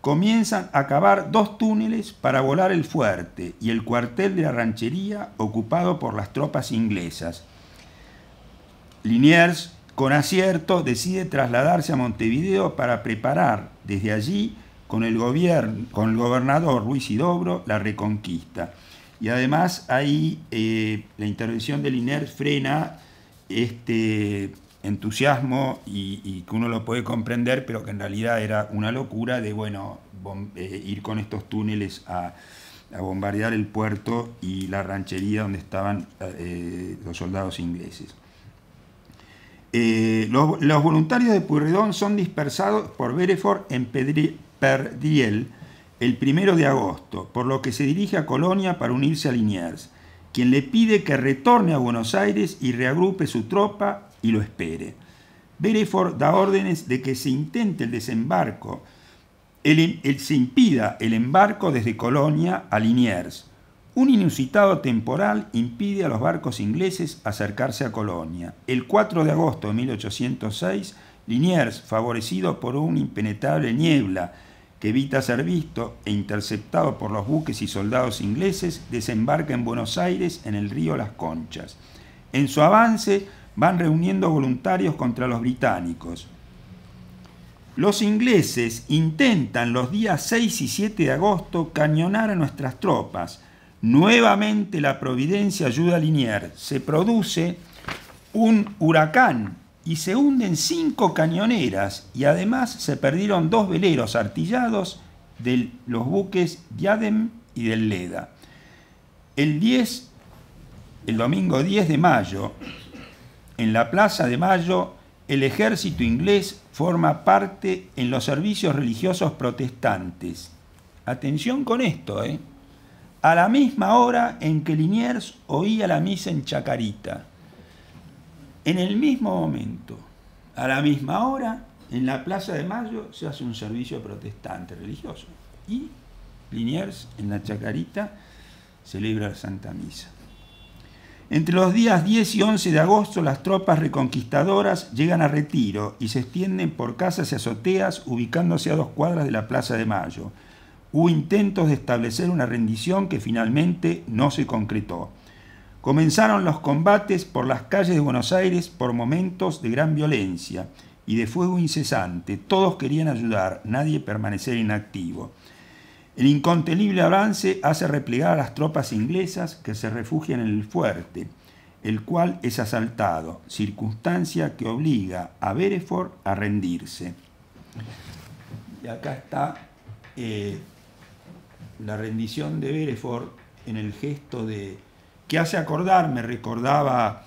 comienzan a cavar dos túneles para volar el fuerte y el cuartel de la ranchería ocupado por las tropas inglesas. Liniers con acierto decide trasladarse a Montevideo para preparar desde allí con el, gobierno, con el gobernador Luis Idobro la reconquista. Y además ahí eh, la intervención del INER frena este entusiasmo y, que uno lo puede comprender, pero que en realidad era una locura de, bueno, eh, ir con estos túneles a, bombardear el puerto y la ranchería donde estaban eh, los soldados ingleses. Eh, los, voluntarios de Purredón son dispersados por Bereford en Pedri, Perdiel el primero de agosto, por lo que se dirige a Colonia para unirse a Liniers, quien le pide que retorne a Buenos Aires y reagrupe su tropa y lo espere. Bereford da órdenes de que se intente el desembarco, el, se impida el embarco desde Colonia a Liniers, un inusitado temporal impide a los barcos ingleses acercarse a Colonia. El 4 de agosto de 1806, Liniers, favorecido por una impenetrable niebla que evita ser visto e interceptado por los buques y soldados ingleses, desembarca en Buenos Aires en el río Las Conchas. En su avance van reuniendo voluntarios contra los británicos. Los ingleses intentan los días 6 y 7 de agosto cañonar a nuestras tropas, Nuevamente la providencia ayuda a Linier. Se produce un huracán y se hunden cinco cañoneras y además se perdieron dos veleros artillados de los buques Diadem y del Leda. El 10, el domingo 10 de mayo, en la Plaza de Mayo, el ejército inglés forma parte en los servicios religiosos protestantes. Atención con esto, ¿eh? a la misma hora en que Liniers oía la misa en Chacarita. En el mismo momento, a la misma hora, en la Plaza de Mayo se hace un servicio protestante religioso. Y Liniers, en la Chacarita, celebra la Santa Misa. Entre los días 10 y 11 de agosto, las tropas reconquistadoras llegan a retiro y se extienden por casas y azoteas, ubicándose a dos cuadras de la Plaza de Mayo Hubo intentos de establecer una rendición que finalmente no se concretó. Comenzaron los combates por las calles de Buenos Aires por momentos de gran violencia y de fuego incesante. Todos querían ayudar, nadie permanecer inactivo. El incontenible avance hace replegar a las tropas inglesas que se refugian en el fuerte, el cual es asaltado, circunstancia que obliga a Bereford a rendirse. Y acá está eh, la rendición de Berefort en el gesto de que hace acordar, me recordaba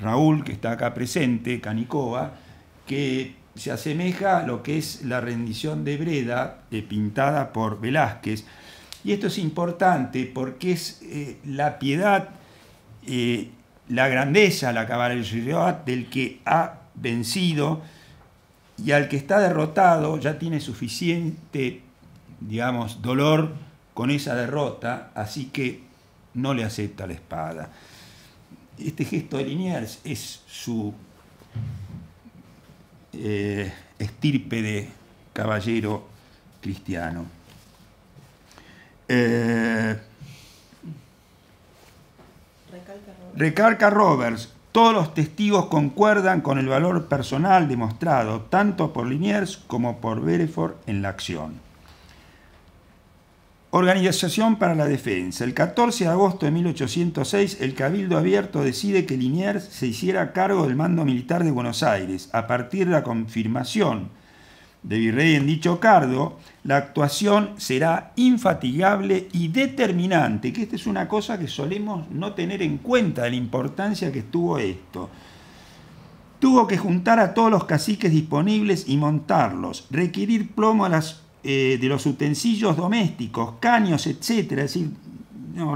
Raúl, que está acá presente, Canicoba que se asemeja a lo que es la rendición de Breda, pintada por Velázquez. Y esto es importante porque es eh, la piedad, eh, la grandeza, la caballería del que ha vencido y al que está derrotado ya tiene suficiente, digamos, dolor con esa derrota, así que no le acepta la espada. Este gesto de Liniers es su eh, estirpe de caballero cristiano. Eh, recalca Recarga Roberts, todos los testigos concuerdan con el valor personal demostrado tanto por Liniers como por Bereford en la acción. Organización para la Defensa. El 14 de agosto de 1806, el Cabildo Abierto decide que Liniers se hiciera cargo del mando militar de Buenos Aires. A partir de la confirmación de Virrey en dicho cargo, la actuación será infatigable y determinante, que esta es una cosa que solemos no tener en cuenta de la importancia que estuvo esto. Tuvo que juntar a todos los caciques disponibles y montarlos, requerir plomo a las eh, de los utensilios domésticos, caños, etcétera. Es decir,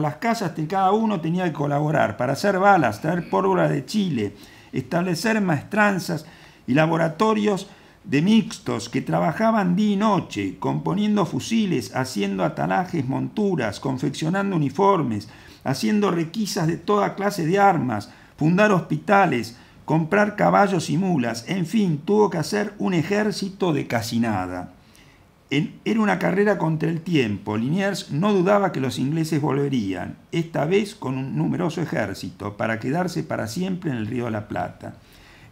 las casas de cada uno tenía que colaborar para hacer balas, traer pólvora de Chile, establecer maestranzas y laboratorios de mixtos que trabajaban día y noche, componiendo fusiles, haciendo atalajes, monturas, confeccionando uniformes, haciendo requisas de toda clase de armas, fundar hospitales, comprar caballos y mulas, en fin, tuvo que hacer un ejército de casi nada era una carrera contra el tiempo. Liniers no dudaba que los ingleses volverían, esta vez con un numeroso ejército, para quedarse para siempre en el Río de la Plata.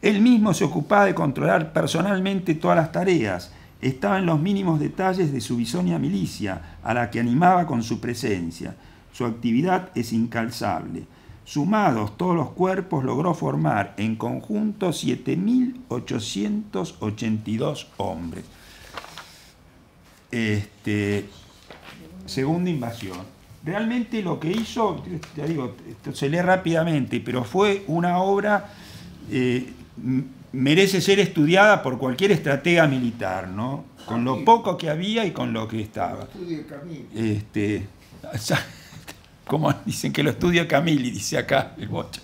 Él mismo se ocupaba de controlar personalmente todas las tareas, estaba en los mínimos detalles de su bisonia milicia, a la que animaba con su presencia. Su actividad es incalzable. Sumados todos los cuerpos logró formar en conjunto 7.882 hombres. Este, segunda invasión. Realmente lo que hizo, ya digo, se lee rápidamente, pero fue una obra eh, merece ser estudiada por cualquier estratega militar, ¿no? Con lo poco que había y con lo que estaba. Este, como dicen que lo estudia Camili, dice acá el bocha.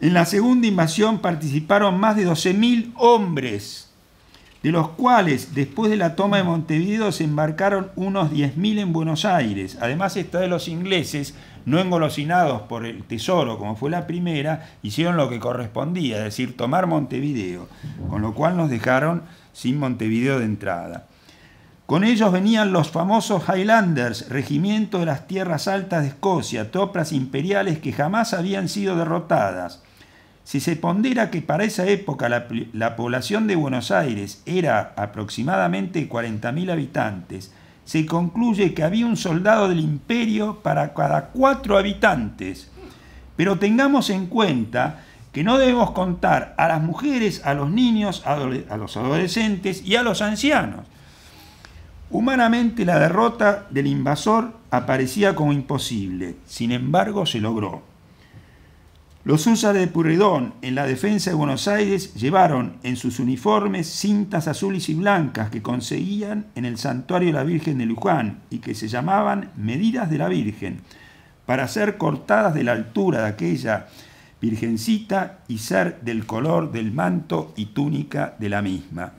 En la segunda invasión participaron más de 12.000 hombres de los cuales después de la toma de Montevideo se embarcaron unos 10.000 en Buenos Aires. Además esta de los ingleses, no engolosinados por el tesoro como fue la primera, hicieron lo que correspondía, es decir, tomar Montevideo, con lo cual nos dejaron sin Montevideo de entrada. Con ellos venían los famosos Highlanders, regimiento de las tierras altas de Escocia, tropas imperiales que jamás habían sido derrotadas. Si se pondera que para esa época la, población de Buenos Aires era aproximadamente 40.000 habitantes, se concluye que había un soldado del imperio para cada cuatro habitantes. Pero tengamos en cuenta que no debemos contar a las mujeres, a los niños, a los adolescentes y a los ancianos. Humanamente la derrota del invasor aparecía como imposible, sin embargo se logró. Los húsares de Purredón, en la defensa de Buenos Aires, llevaron en sus uniformes cintas azules y blancas que conseguían en el santuario de la Virgen de Luján y que se llamaban medidas de la Virgen, para ser cortadas de la altura de aquella virgencita y ser del color del manto y túnica de la misma.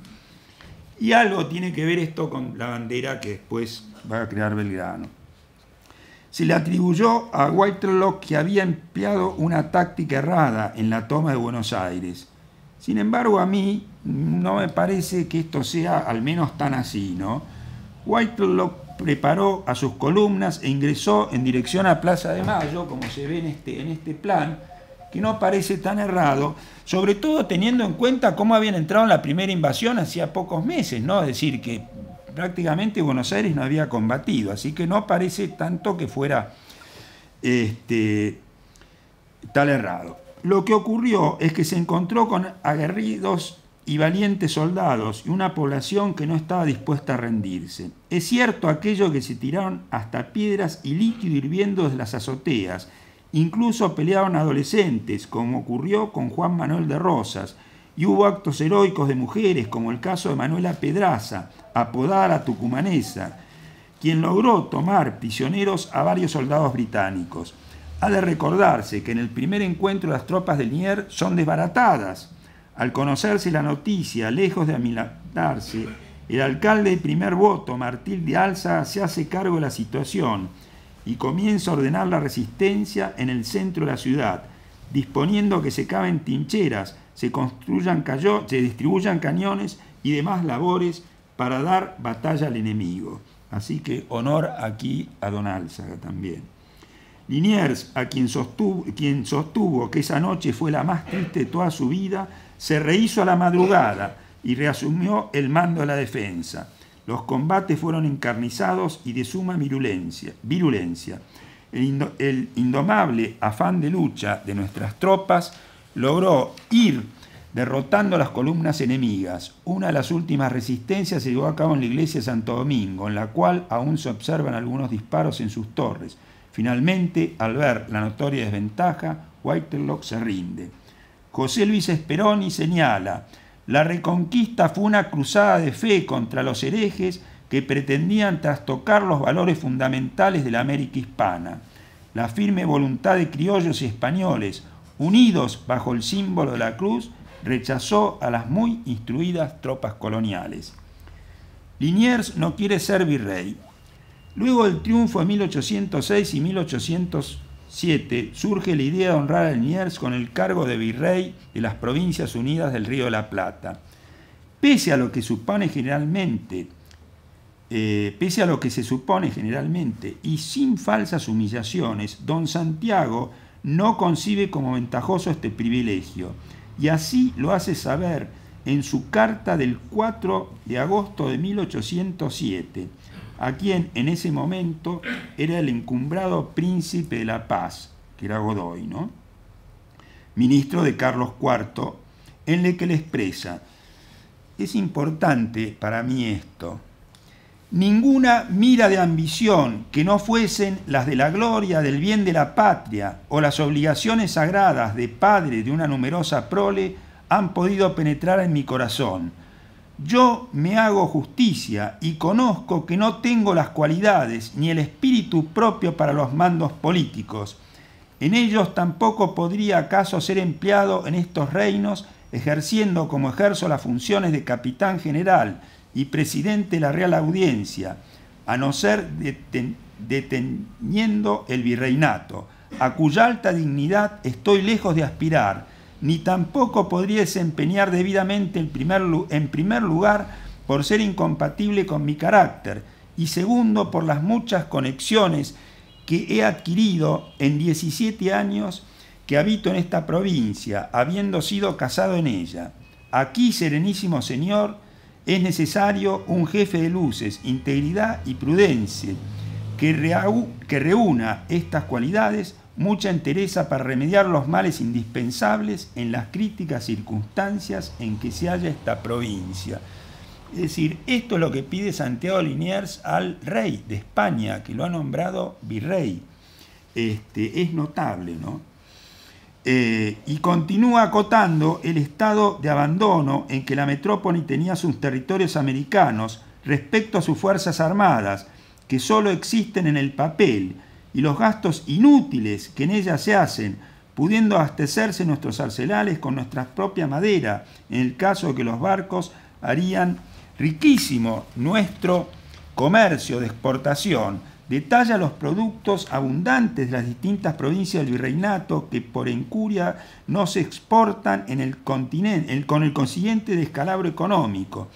Y algo tiene que ver esto con la bandera que después va a crear Belgrano se le atribuyó a Whitelock que había empleado una táctica errada en la toma de Buenos Aires. Sin embargo, a mí no me parece que esto sea al menos tan así, ¿no? Whitelock preparó a sus columnas e ingresó en dirección a Plaza de Mayo, como se ve en este, en este plan, que no parece tan errado, sobre todo teniendo en cuenta cómo habían entrado en la primera invasión hacía pocos meses, ¿no? Es decir, que prácticamente Buenos Aires no había combatido, así que no parece tanto que fuera este, tal errado. Lo que ocurrió es que se encontró con aguerridos y valientes soldados y una población que no estaba dispuesta a rendirse. Es cierto aquello que se tiraron hasta piedras y líquido hirviendo desde las azoteas, incluso pelearon adolescentes, como ocurrió con Juan Manuel de Rosas, y hubo actos heroicos de mujeres, como el caso de Manuela Pedraza, apodada a Tucumanesa, quien logró tomar prisioneros a varios soldados británicos. Ha de recordarse que en el primer encuentro las tropas de Nier son desbaratadas. Al conocerse la noticia, lejos de amilatarse, el alcalde de primer voto, Martín de Alza, se hace cargo de la situación y comienza a ordenar la resistencia en el centro de la ciudad, disponiendo que se caben tincheras, se construyan cayó, se distribuyan cañones y demás labores para dar batalla al enemigo. Así que honor aquí a Don Álzaga también. Liniers, a quien sostuvo, quien sostuvo que esa noche fue la más triste de toda su vida, se rehizo a la madrugada y reasumió el mando de la defensa. Los combates fueron encarnizados y de suma virulencia. virulencia. El, el indomable afán de lucha de nuestras tropas logró ir derrotando las columnas enemigas. Una de las últimas resistencias se llevó a cabo en la iglesia de Santo Domingo, en la cual aún se observan algunos disparos en sus torres. Finalmente, al ver la notoria desventaja, Whiterlock se rinde. José Luis Esperoni señala, la reconquista fue una cruzada de fe contra los herejes que pretendían trastocar los valores fundamentales de la América hispana. La firme voluntad de criollos y españoles, unidos bajo el símbolo de la cruz, rechazó a las muy instruidas tropas coloniales. Liniers no quiere ser virrey. Luego del triunfo de 1806 y 1807 surge la idea de honrar a Liniers con el cargo de virrey de las Provincias Unidas del Río de la Plata. Pese a lo que generalmente, eh, pese a lo que se supone generalmente y sin falsas humillaciones, don Santiago no concibe como ventajoso este privilegio y así lo hace saber en su carta del 4 de agosto de 1807, a quien en ese momento era el encumbrado príncipe de la paz, que era Godoy, ¿no? ministro de Carlos IV, en el que le expresa, es importante para mí esto, Ninguna mira de ambición que no fuesen las de la gloria, del bien de la patria o las obligaciones sagradas de padre de una numerosa prole han podido penetrar en mi corazón. Yo me hago justicia y conozco que no tengo las cualidades ni el espíritu propio para los mandos políticos. En ellos tampoco podría acaso ser empleado en estos reinos ejerciendo como ejerzo las funciones de capitán general, y presidente de la Real Audiencia, a no ser deteniendo el virreinato, a cuya alta dignidad estoy lejos de aspirar, ni tampoco podría desempeñar debidamente en primer lugar por ser incompatible con mi carácter y segundo por las muchas conexiones que he adquirido en 17 años que habito en esta provincia, habiendo sido casado en ella. Aquí, serenísimo Señor, es necesario un jefe de luces, integridad y prudencia que, que reúna estas cualidades, mucha entereza para remediar los males indispensables en las críticas circunstancias en que se halla esta provincia. Es decir, esto es lo que pide Santiago Liniers al rey de España, que lo ha nombrado virrey. Este, es notable, ¿no? Eh, y continúa acotando el estado de abandono en que la metrópoli tenía sus territorios americanos respecto a sus Fuerzas Armadas, que solo existen en el papel, y los gastos inútiles que en ellas se hacen, pudiendo abastecerse nuestros arsenales con nuestra propia madera, en el caso de que los barcos harían riquísimo nuestro comercio de exportación detalla los productos abundantes de las distintas provincias del virreinato que por encuria no se exportan en el continente, con el consiguiente descalabro económico.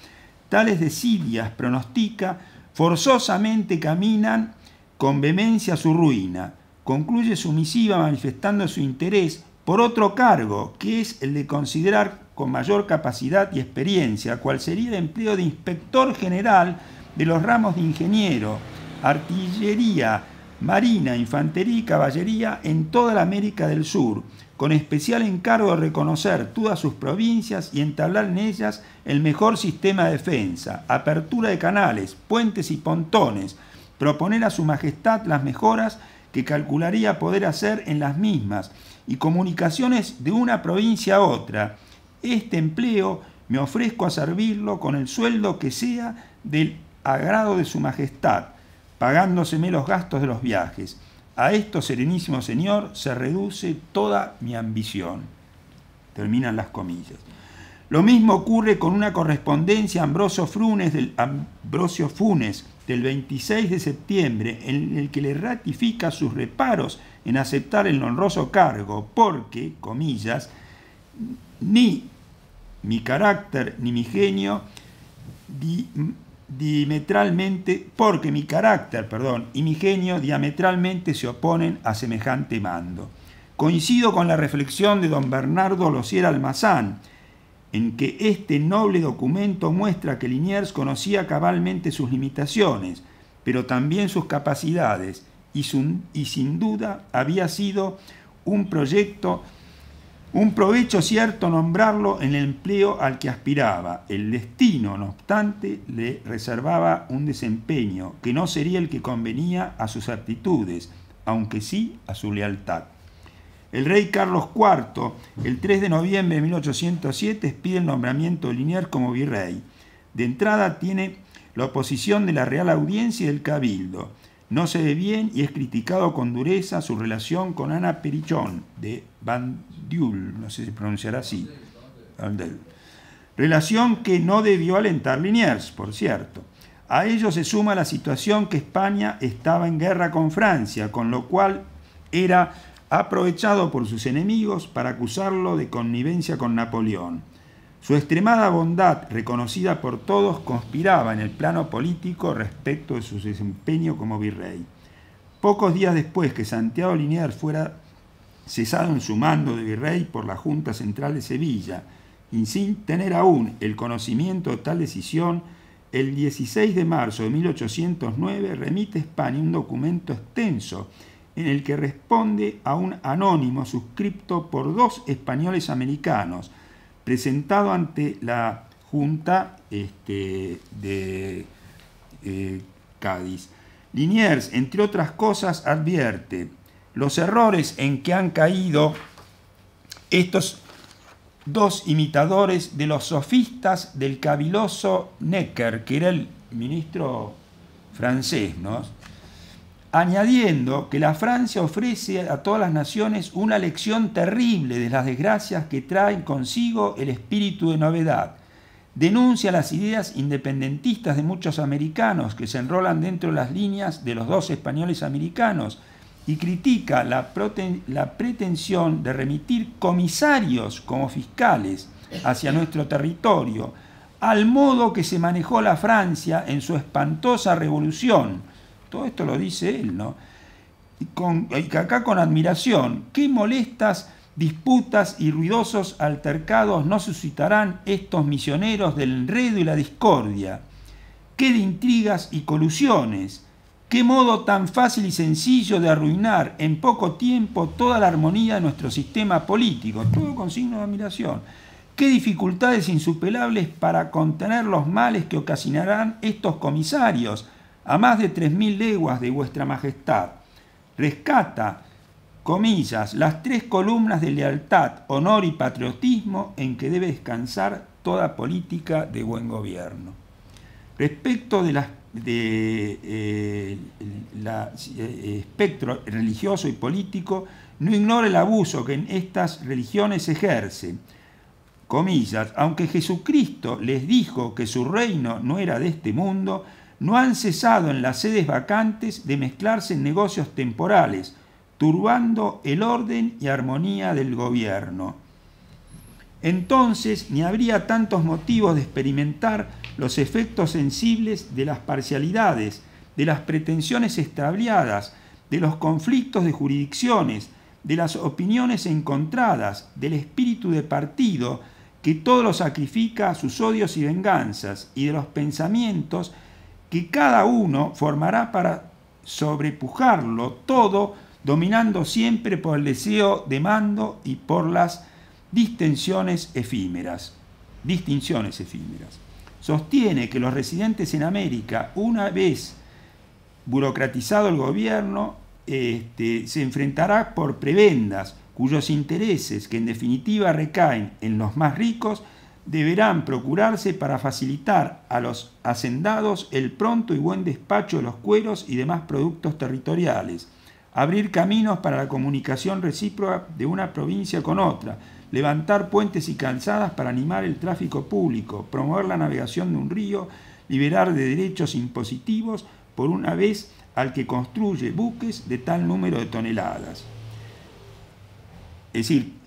Tales desidias, pronostica, forzosamente caminan con vehemencia a su ruina. Concluye su misiva manifestando su interés por otro cargo, que es el de considerar con mayor capacidad y experiencia cuál sería el empleo de inspector general de los ramos de ingeniero, artillería, marina, infantería y caballería en toda la América del Sur, con especial encargo de reconocer todas sus provincias y entablar en ellas el mejor sistema de defensa, apertura de canales, puentes y pontones, proponer a Su Majestad las mejoras que calcularía poder hacer en las mismas y comunicaciones de una provincia a otra. Este empleo me ofrezco a servirlo con el sueldo que sea del agrado de Su Majestad pagándoseme los gastos de los viajes. A esto, serenísimo señor, se reduce toda mi ambición. Terminan las comillas. Lo mismo ocurre con una correspondencia Ambrosio Funes del, 26 de septiembre, en el que le ratifica sus reparos en aceptar el honroso cargo, porque, comillas, ni mi carácter ni mi genio diametralmente, porque mi carácter, perdón, y mi genio diametralmente se oponen a semejante mando. Coincido con la reflexión de don Bernardo Losier Almazán, en que este noble documento muestra que Liniers conocía cabalmente sus limitaciones, pero también sus capacidades, y sin duda había sido un proyecto un provecho cierto nombrarlo en el empleo al que aspiraba. El destino, no obstante, le reservaba un desempeño que no sería el que convenía a sus aptitudes, aunque sí a su lealtad. El rey Carlos IV, el 3 de noviembre de 1807, pide el nombramiento lineal como virrey. De entrada tiene la oposición de la Real Audiencia y del Cabildo. No se ve bien y es criticado con dureza su relación con Ana Perichón de Van no sé si pronunciará así, Relación que no debió alentar Liniers, por cierto. A ello se suma la situación que España estaba en guerra con Francia, con lo cual era aprovechado por sus enemigos para acusarlo de connivencia con Napoleón. Su extremada bondad, reconocida por todos, conspiraba en el plano político respecto de su desempeño como virrey. Pocos días después que Santiago Liniers fuera cesado en su mando de virrey por la Junta Central de Sevilla, y sin tener aún el conocimiento de tal decisión, el 16 de marzo de 1809 remite a España un documento extenso en el que responde a un anónimo suscripto por dos españoles americanos, presentado ante la Junta este, de eh, Cádiz. Liniers, entre otras cosas, advierte los errores en que han caído estos dos imitadores de los sofistas del cabiloso Necker, que era el ministro francés, ¿no? añadiendo que la Francia ofrece a todas las naciones una lección terrible de las desgracias que traen consigo el espíritu de novedad. Denuncia las ideas independentistas de muchos americanos que se enrolan dentro de las líneas de los dos españoles americanos, y critica la, la pretensión de remitir comisarios como fiscales hacia nuestro territorio, al modo que se manejó la Francia en su espantosa revolución. Todo esto lo dice él, ¿no? Y, con, acá con admiración, qué molestas disputas y ruidosos altercados no suscitarán estos misioneros del enredo y la discordia. Qué de intrigas y colusiones, Qué modo tan fácil y sencillo de arruinar en poco tiempo toda la armonía de nuestro sistema político, todo con signo de admiración. Qué dificultades insuperables para contener los males que ocasionarán estos comisarios a más de 3.000 leguas de vuestra majestad. Rescata, comillas, las tres columnas de lealtad, honor y patriotismo en que debe descansar toda política de buen gobierno. Respecto de las de eh, eh, espectro religioso y político no ignora el abuso que en estas religiones ejerce. Comillas, aunque Jesucristo les dijo que su reino no era de este mundo, no han cesado en las sedes vacantes de mezclarse en negocios temporales, turbando el orden y armonía del gobierno. Entonces ni habría tantos motivos de experimentar los efectos sensibles de las parcialidades, de las pretensiones estableadas, de los conflictos de jurisdicciones, de las opiniones encontradas, del espíritu de partido que todo lo sacrifica a sus odios y venganzas, y de los pensamientos que cada uno formará para sobrepujarlo todo, dominando siempre por el deseo de mando y por las distensiones efímeras. Distinciones efímeras sostiene que los residentes en América, una vez burocratizado el gobierno, este, se enfrentará por prebendas cuyos intereses, que en definitiva recaen en los más ricos, deberán procurarse para facilitar a los hacendados el pronto y buen despacho de los cueros y demás productos territoriales, abrir caminos para la comunicación recíproca de una provincia con otra, levantar puentes y calzadas para animar el tráfico público, promover la navegación de un río, liberar de derechos impositivos por una vez al que construye buques de tal número de toneladas. Es decir,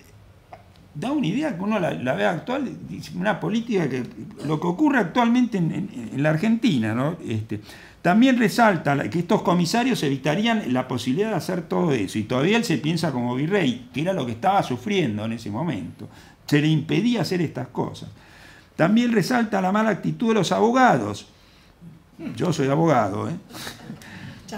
da una idea que uno la, vea ve actual, una política que lo que ocurre actualmente en, la Argentina, ¿no? Este, también resalta que estos comisarios evitarían la posibilidad de hacer todo eso, y todavía él se piensa como virrey, que era lo que estaba sufriendo en ese momento, se le impedía hacer estas cosas. También resalta la mala actitud de los abogados, yo soy abogado, ¿eh?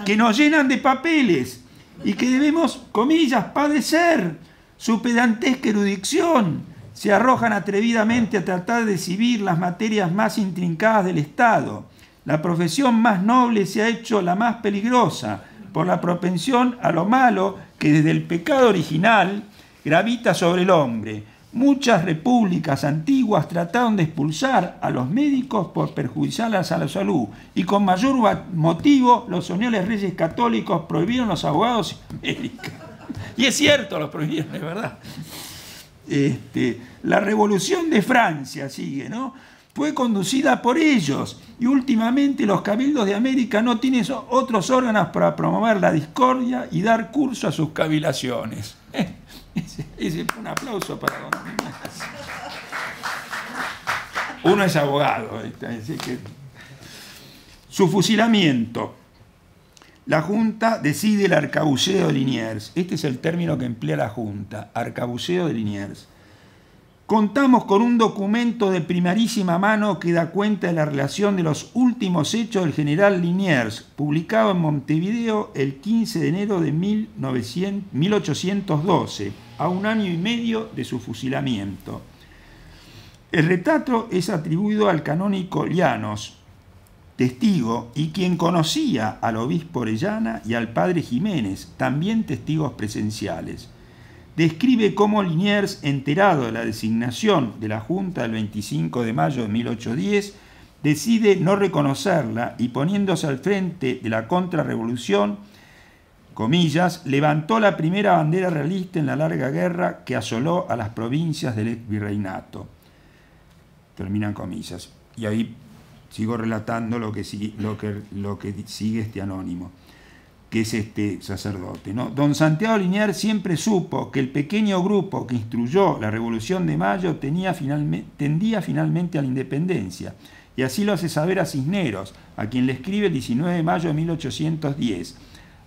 que nos llenan de papeles y que debemos, comillas, padecer su pedantesca erudición, se arrojan atrevidamente a tratar de exhibir las materias más intrincadas del Estado. La profesión más noble se ha hecho la más peligrosa por la propensión a lo malo que desde el pecado original gravita sobre el hombre. Muchas repúblicas antiguas trataron de expulsar a los médicos por perjudicarlas a la salud y con mayor motivo los señores reyes católicos prohibieron los abogados en y es cierto, los prohibieron, es verdad. Este, la revolución de Francia sigue, ¿no? Fue conducida por ellos y últimamente los cabildos de América no tienen otros órganos para promover la discordia y dar curso a sus cavilaciones. Ese, fue un aplauso para don Uno es abogado, así que su fusilamiento la Junta decide el arcabuceo de Liniers. Este es el término que emplea la Junta, arcabuceo de Liniers. Contamos con un documento de primarísima mano que da cuenta de la relación de los últimos hechos del general Liniers, publicado en Montevideo el 15 de enero de 1812, a un año y medio de su fusilamiento. El retrato es atribuido al canónico Llanos, testigo, y quien conocía al obispo Orellana y al padre Jiménez, también testigos presenciales. Describe cómo Liniers, enterado de la designación de la Junta el 25 de mayo de 1810, decide no reconocerla y poniéndose al frente de la contrarrevolución, comillas, levantó la primera bandera realista en la larga guerra que asoló a las provincias del ex virreinato. Terminan comillas. Y ahí Sigo relatando lo que, lo que, lo que sigue este anónimo, que es este sacerdote. ¿no? Don Santiago Linier siempre supo que el pequeño grupo que instruyó la Revolución de Mayo tenía finalmente tendía finalmente a la independencia. Y así lo hace saber a Cisneros, a quien le escribe el 19 de mayo de 1810.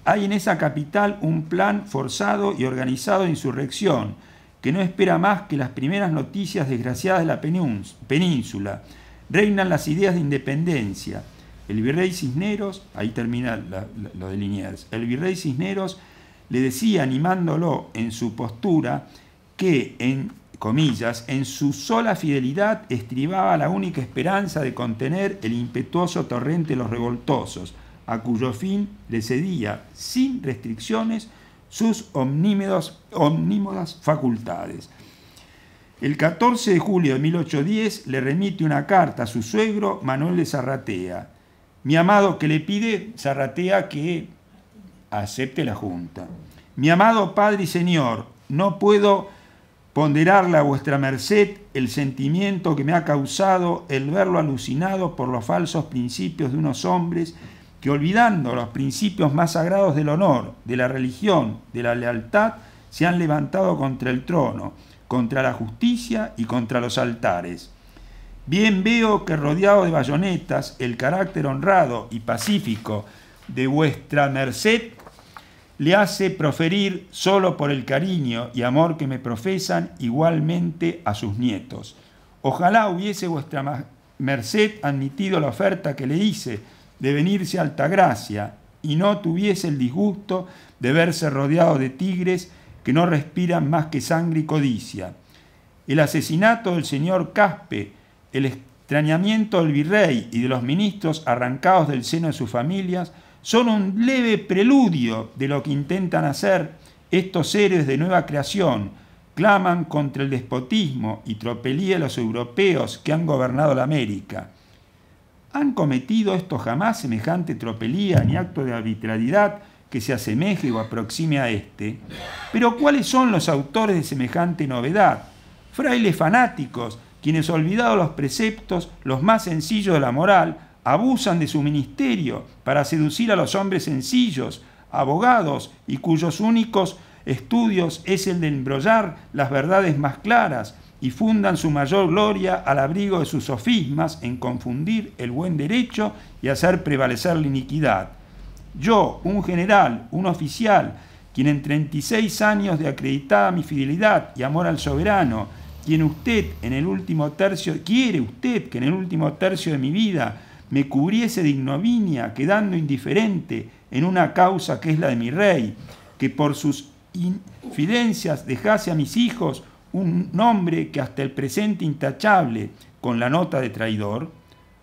Hay en esa capital un plan forzado y organizado de insurrección, que no espera más que las primeras noticias desgraciadas de la península reinan las ideas de independencia. El virrey Cisneros, ahí termina lo de Liniers, el virrey Cisneros le decía, animándolo en su postura, que, en comillas, en su sola fidelidad estribaba la única esperanza de contener el impetuoso torrente de los revoltosos, a cuyo fin le cedía, sin restricciones, sus omnímodas facultades. El 14 de julio de 1810 le remite una carta a su suegro Manuel de Zarratea. Mi amado que le pide Zarratea que acepte la junta. Mi amado padre y señor, no puedo ponderarle a vuestra merced el sentimiento que me ha causado el verlo alucinado por los falsos principios de unos hombres que olvidando los principios más sagrados del honor, de la religión, de la lealtad, se han levantado contra el trono contra la justicia y contra los altares. Bien veo que rodeado de bayonetas, el carácter honrado y pacífico de vuestra merced le hace proferir solo por el cariño y amor que me profesan igualmente a sus nietos. Ojalá hubiese vuestra merced admitido la oferta que le hice de venirse a Altagracia y no tuviese el disgusto de verse rodeado de tigres que no respiran más que sangre y codicia. El asesinato del señor Caspe, el extrañamiento del virrey y de los ministros arrancados del seno de sus familias son un leve preludio de lo que intentan hacer estos héroes de nueva creación. Claman contra el despotismo y tropelía de los europeos que han gobernado la América. ¿Han cometido esto jamás semejante tropelía ni acto de arbitrariedad que se asemeje o aproxime a este. Pero ¿cuáles son los autores de semejante novedad? Frailes fanáticos, quienes olvidados los preceptos, los más sencillos de la moral, abusan de su ministerio para seducir a los hombres sencillos, abogados, y cuyos únicos estudios es el de embrollar las verdades más claras, y fundan su mayor gloria al abrigo de sus sofismas en confundir el buen derecho y hacer prevalecer la iniquidad. Yo, un general, un oficial, quien en 36 años de acreditada mi fidelidad y amor al soberano, quien usted en el último tercio, quiere usted que en el último tercio de mi vida me cubriese de ignominia, quedando indiferente en una causa que es la de mi rey, que por sus infidencias dejase a mis hijos un nombre que hasta el presente intachable, con la nota de traidor.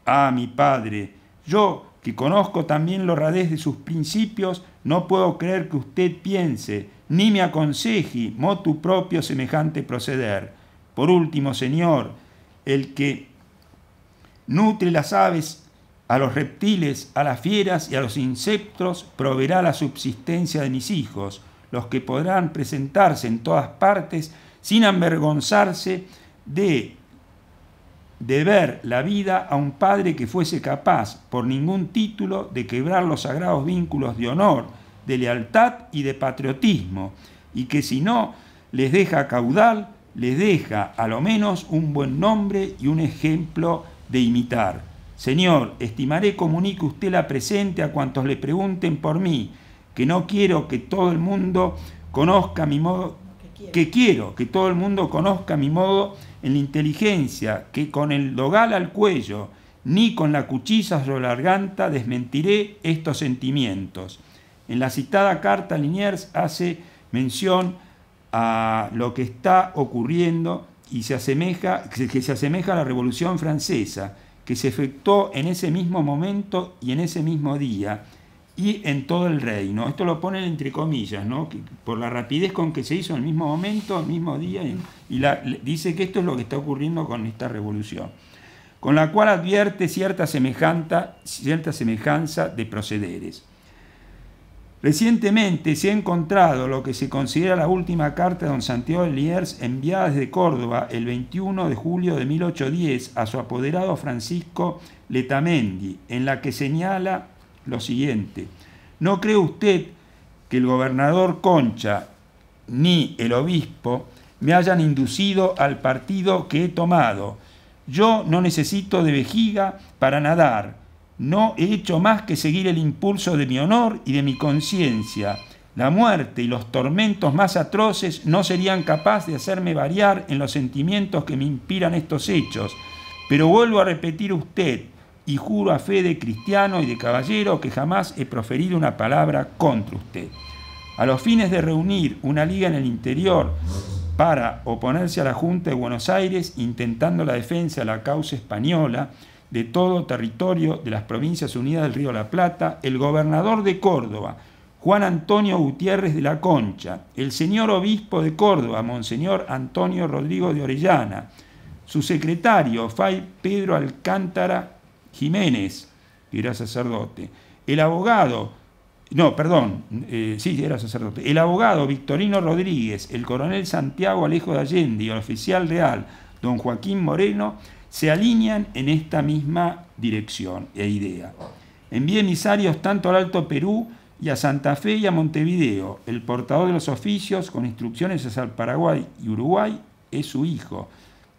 Ah, mi padre, yo que conozco también la radez de sus principios, no puedo creer que usted piense, ni me aconseje, motu propio semejante proceder. Por último, señor, el que nutre las aves, a los reptiles, a las fieras y a los insectos, proveerá la subsistencia de mis hijos, los que podrán presentarse en todas partes sin avergonzarse de de ver la vida a un padre que fuese capaz, por ningún título, de quebrar los sagrados vínculos de honor, de lealtad y de patriotismo, y que si no les deja caudal, les deja a lo menos un buen nombre y un ejemplo de imitar. Señor, estimaré comunique usted la presente a cuantos le pregunten por mí, que no quiero que todo el mundo conozca mi modo, que quiero que todo el mundo conozca mi modo en la inteligencia que con el dogal al cuello ni con la cuchilla sobre la garganta desmentiré estos sentimientos. En la citada carta Liniers hace mención a lo que está ocurriendo y se asemeja, que se asemeja a la Revolución Francesa, que se efectuó en ese mismo momento y en ese mismo día, y en todo el reino. Esto lo ponen entre comillas, ¿no? por la rapidez con que se hizo en el mismo momento, el mismo día, y dice que esto es lo que está ocurriendo con esta revolución, con la cual advierte cierta, cierta semejanza de procederes. Recientemente se ha encontrado lo que se considera la última carta de don Santiago de Liers enviada desde Córdoba el 21 de julio de 1810 a su apoderado Francisco Letamendi, en la que señala lo siguiente. ¿No cree usted que el gobernador Concha ni el obispo me hayan inducido al partido que he tomado? Yo no necesito de vejiga para nadar. No he hecho más que seguir el impulso de mi honor y de mi conciencia. La muerte y los tormentos más atroces no serían capaces de hacerme variar en los sentimientos que me inspiran estos hechos. Pero vuelvo a repetir usted, y juro a fe de cristiano y de caballero que jamás he proferido una palabra contra usted. A los fines de reunir una liga en el interior para oponerse a la Junta de Buenos Aires, intentando la defensa de la causa española de todo territorio de las Provincias Unidas del Río La Plata, el gobernador de Córdoba, Juan Antonio Gutiérrez de la Concha, el señor obispo de Córdoba, Monseñor Antonio Rodrigo de Orellana, su secretario, Fray Pedro Alcántara Jiménez, que era sacerdote, el abogado, no, perdón, eh, sí, era sacerdote, el abogado Victorino Rodríguez, el coronel Santiago Alejo de Allende y el oficial real, don Joaquín Moreno, se alinean en esta misma dirección e idea. Envíe emisarios tanto al Alto Perú y a Santa Fe y a Montevideo. El portador de los oficios con instrucciones hacia Paraguay y Uruguay es su hijo,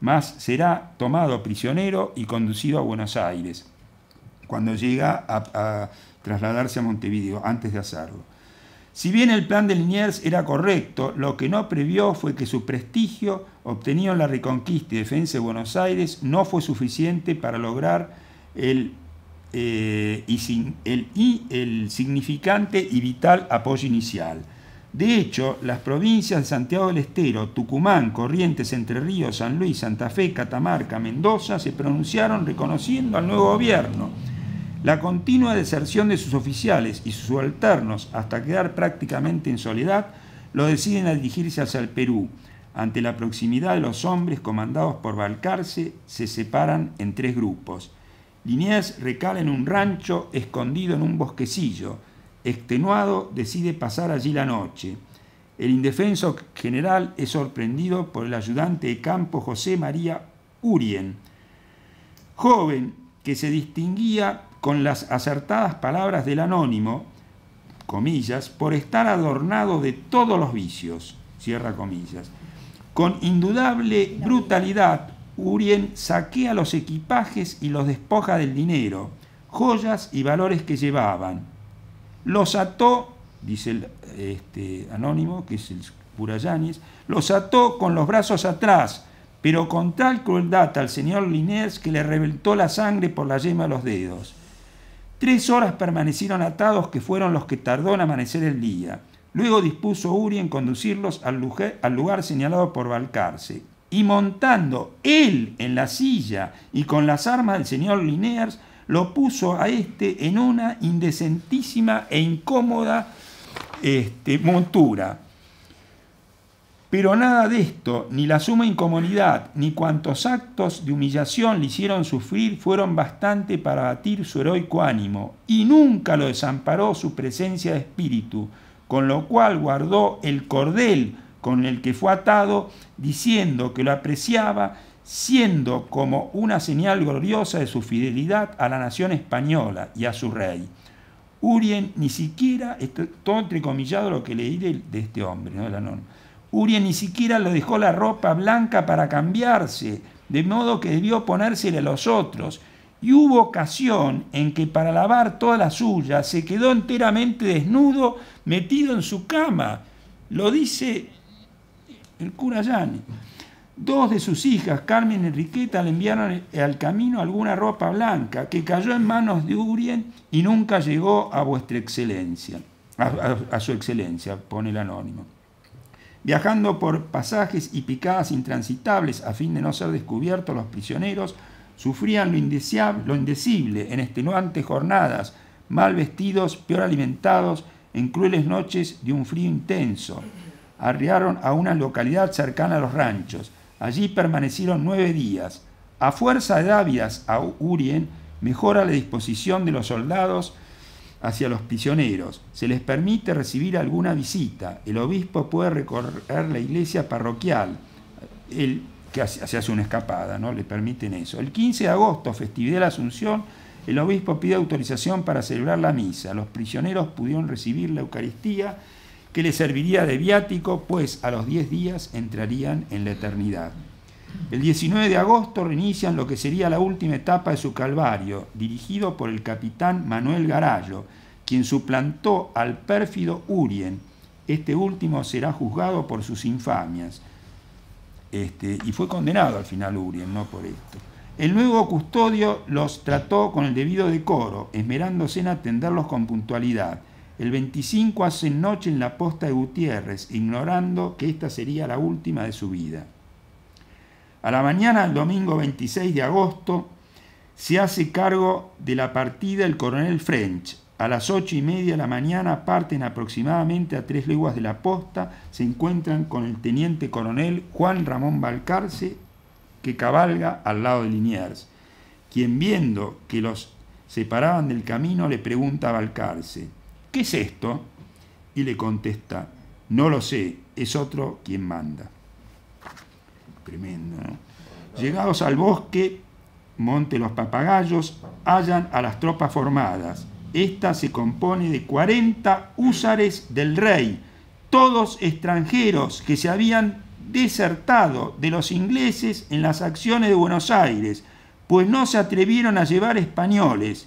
más será tomado prisionero y conducido a Buenos Aires, cuando llega a, trasladarse a Montevideo, antes de hacerlo. Si bien el plan de Liniers era correcto, lo que no previó fue que su prestigio, obtenido en la reconquista y defensa de Buenos Aires, no fue suficiente para lograr eh, y el significante y vital apoyo inicial. De hecho, las provincias de Santiago del Estero, Tucumán, Corrientes, Entre Ríos, San Luis, Santa Fe, Catamarca, Mendoza se pronunciaron reconociendo al nuevo gobierno. La continua deserción de sus oficiales y sus subalternos hasta quedar prácticamente en soledad lo deciden a dirigirse hacia el Perú. Ante la proximidad de los hombres comandados por Balcarce, se separan en tres grupos. Liniers recala en un rancho escondido en un bosquecillo extenuado, decide pasar allí la noche. El indefenso general es sorprendido por el ayudante de campo José María Urien, joven que se distinguía con las acertadas palabras del anónimo, comillas, por estar adornado de todos los vicios, cierra comillas. Con indudable brutalidad, Urien saquea los equipajes y los despoja del dinero, joyas y valores que llevaban los ató, dice el este, anónimo, que es el Purayanes, los ató con los brazos atrás, pero con tal crueldad al señor Linés que le reventó la sangre por la yema de los dedos. Tres horas permanecieron atados, que fueron los que tardó en amanecer el día. Luego dispuso Uri en conducirlos al lugar, señalado por Balcarce. Y montando él en la silla y con las armas del señor Liniers, lo puso a este en una indecentísima e incómoda este, montura. Pero nada de esto, ni la suma incomodidad, ni cuantos actos de humillación le hicieron sufrir fueron bastante para batir su heroico ánimo, y nunca lo desamparó su presencia de espíritu, con lo cual guardó el cordel con el que fue atado, diciendo que lo apreciaba siendo como una señal gloriosa de su fidelidad a la nación española y a su rey. Urien ni siquiera, esto, todo entrecomillado lo que leí de, este hombre, ¿no? Urien ni siquiera le dejó la ropa blanca para cambiarse, de modo que debió ponérsele a los otros. Y hubo ocasión en que para lavar toda la suya se quedó enteramente desnudo, metido en su cama. Lo dice el cura Dos de sus hijas, Carmen y Enriqueta, le enviaron al camino alguna ropa blanca que cayó en manos de Urien y nunca llegó a vuestra excelencia, a, su excelencia, pone el anónimo. Viajando por pasajes y picadas intransitables a fin de no ser descubiertos los prisioneros, sufrían lo, lo indecible en extenuantes jornadas, mal vestidos, peor alimentados, en crueles noches de un frío intenso. Arriaron a una localidad cercana a los ranchos Allí permanecieron nueve días. A fuerza de dávidas a Urien mejora la disposición de los soldados hacia los prisioneros. Se les permite recibir alguna visita. El obispo puede recorrer la iglesia parroquial. El que se hace una escapada, ¿no? Le permiten eso. El 15 de agosto, festividad de la Asunción, el obispo pide autorización para celebrar la misa. Los prisioneros pudieron recibir la Eucaristía que le serviría de viático, pues a los 10 días entrarían en la eternidad. El 19 de agosto reinician lo que sería la última etapa de su calvario, dirigido por el capitán Manuel Garayo, quien suplantó al pérfido Urien. Este último será juzgado por sus infamias. Este, y fue condenado al final Urien, no por esto. El nuevo custodio los trató con el debido decoro, esmerándose en atenderlos con puntualidad. El 25 hace noche en la posta de Gutiérrez, ignorando que esta sería la última de su vida. A la mañana del domingo 26 de agosto se hace cargo de la partida el coronel French. A las ocho y media de la mañana parten aproximadamente a tres leguas de la posta, se encuentran con el teniente coronel Juan Ramón Balcarce, que cabalga al lado de Liniers, quien viendo que los separaban del camino le pregunta a Balcarce, ¿qué es esto? Y le contesta, no lo sé, es otro quien manda. Tremendo, Llegados al bosque, monte los papagayos, hallan a las tropas formadas. Esta se compone de 40 húsares del rey, todos extranjeros que se habían desertado de los ingleses en las acciones de Buenos Aires, pues no se atrevieron a llevar españoles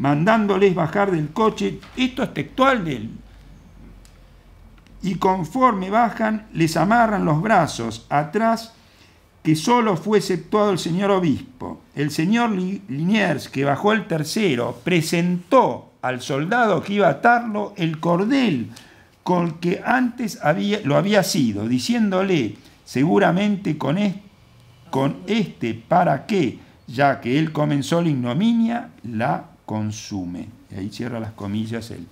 mandándoles bajar del coche. Esto es textual de él. Y conforme bajan, les amarran los brazos atrás, que solo fue exceptuado el señor obispo. El señor Liniers, que bajó el tercero, presentó al soldado que iba a atarlo el cordel con que antes había, lo había sido, diciéndole, seguramente con, con este, ¿para qué? Ya que él comenzó la ignominia, la consume. Y ahí cierra las comillas él.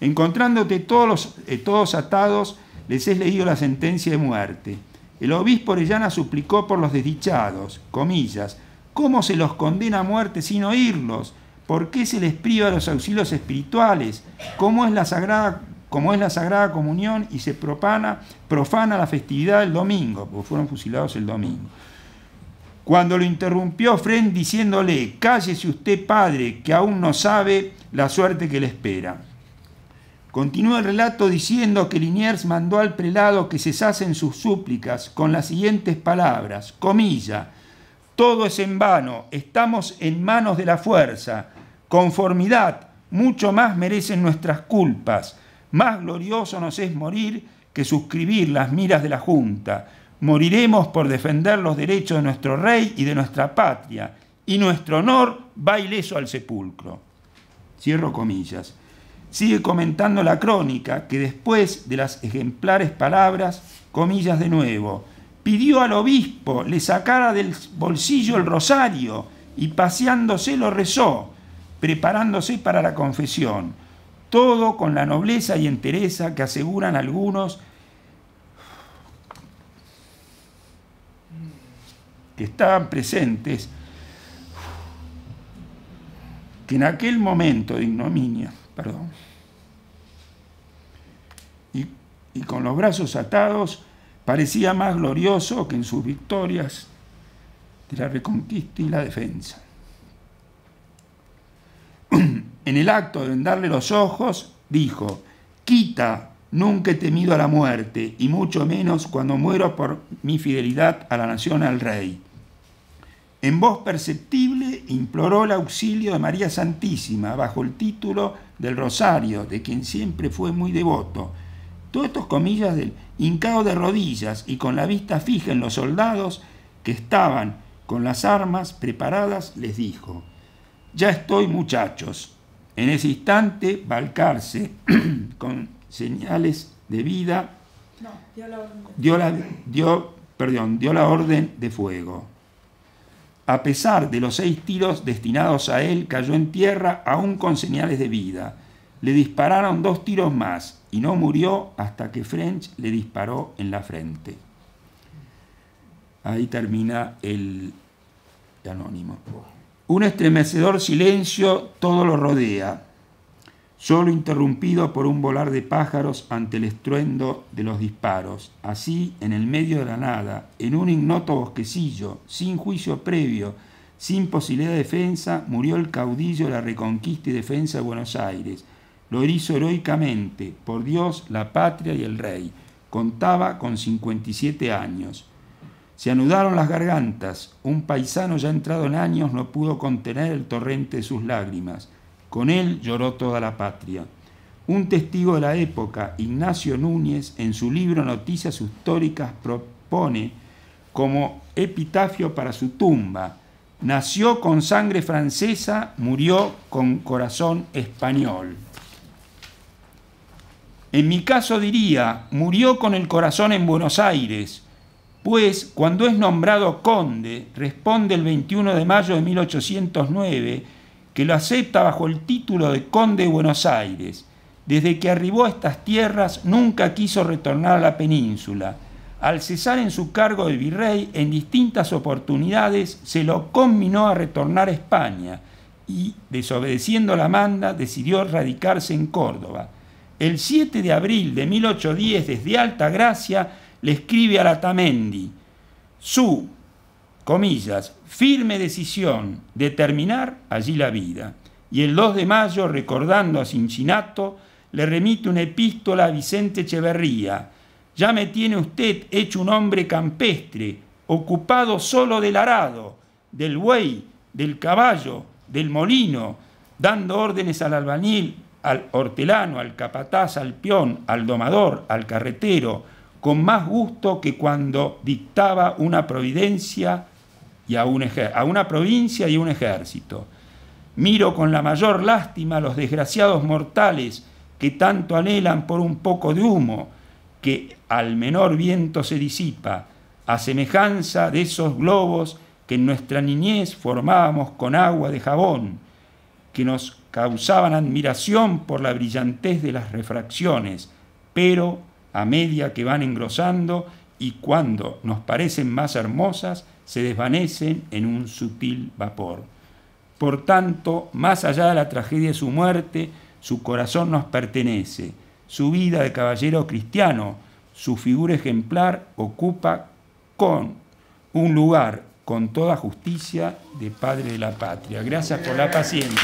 Encontrándote todos, eh, todos atados, les he leído la sentencia de muerte. El obispo Orellana suplicó por los desdichados, comillas, ¿cómo se los condena a muerte sin oírlos? ¿Por qué se les priva los auxilios espirituales? ¿Cómo es la sagrada, es la sagrada comunión y se profana la festividad del domingo? Porque fueron fusilados el domingo. Cuando lo interrumpió Fren diciéndole, cállese usted padre, que aún no sabe la suerte que le espera. Continúa el relato diciendo que Liniers mandó al prelado que cesasen sus súplicas con las siguientes palabras, comilla, todo es en vano, estamos en manos de la fuerza, conformidad, mucho más merecen nuestras culpas, más glorioso nos es morir que suscribir las miras de la Junta moriremos por defender los derechos de nuestro rey y de nuestra patria, y nuestro honor va ileso al sepulcro. Cierro comillas. Sigue comentando la crónica que después de las ejemplares palabras, comillas de nuevo, pidió al obispo le sacara del bolsillo el rosario y paseándose lo rezó, preparándose para la confesión, todo con la nobleza y entereza que aseguran algunos que estaban presentes, que en aquel momento de ignominia, perdón, y, con los brazos atados, parecía más glorioso que en sus victorias de la reconquista y la defensa. En el acto de darle los ojos, dijo, quita Nunca he temido a la muerte, y mucho menos cuando muero por mi fidelidad a la nación, al rey. En voz perceptible imploró el auxilio de María Santísima bajo el título del Rosario, de quien siempre fue muy devoto. Todos estos comillas del hincado de rodillas y con la vista fija en los soldados que estaban con las armas preparadas, les dijo, ya estoy muchachos. En ese instante, Balcarce, con señales de vida, no, dio, la dio, perdón, dio la orden de fuego. A pesar de los seis tiros destinados a él, cayó en tierra aún con señales de vida. Le dispararon dos tiros más y no murió hasta que French le disparó en la frente. Ahí termina el anónimo. Un estremecedor silencio todo lo rodea solo interrumpido por un volar de pájaros ante el estruendo de los disparos. Así, en el medio de la nada, en un ignoto bosquecillo, sin juicio previo, sin posibilidad de defensa, murió el caudillo de la reconquista y defensa de Buenos Aires. Lo hizo heroicamente, por Dios, la patria y el rey. Contaba con 57 años. Se anudaron las gargantas. Un paisano ya entrado en años no pudo contener el torrente de sus lágrimas. Con él lloró toda la patria. Un testigo de la época, Ignacio Núñez, en su libro Noticias Históricas propone como epitafio para su tumba, nació con sangre francesa, murió con corazón español. En mi caso diría, murió con el corazón en Buenos Aires, pues cuando es nombrado conde, responde el 21 de mayo de 1809, que lo acepta bajo el título de Conde de Buenos Aires. Desde que arribó a estas tierras nunca quiso retornar a la península. Al cesar en su cargo de virrey, en distintas oportunidades se lo conminó a retornar a España y, desobedeciendo la manda, decidió radicarse en Córdoba. El 7 de abril de 1810, desde Alta Gracia, le escribe a Latamendi: Su comillas, firme decisión de terminar allí la vida. Y el 2 de mayo, recordando a Cincinato, le remite una epístola a Vicente Echeverría. Ya me tiene usted hecho un hombre campestre, ocupado solo del arado, del buey, del caballo, del molino, dando órdenes al albañil, al hortelano, al capataz, al peón, al domador, al carretero, con más gusto que cuando dictaba una providencia y a, una provincia y un ejército. Miro con la mayor lástima a los desgraciados mortales que tanto anhelan por un poco de humo que al menor viento se disipa, a semejanza de esos globos que en nuestra niñez formábamos con agua de jabón, que nos causaban admiración por la brillantez de las refracciones, pero a medida que van engrosando y cuando nos parecen más hermosas, se desvanecen en un sutil vapor. Por tanto, más allá de la tragedia de su muerte, su corazón nos pertenece. Su vida de caballero cristiano, su figura ejemplar, ocupa con un lugar con toda justicia de Padre de la Patria. Gracias por la paciencia.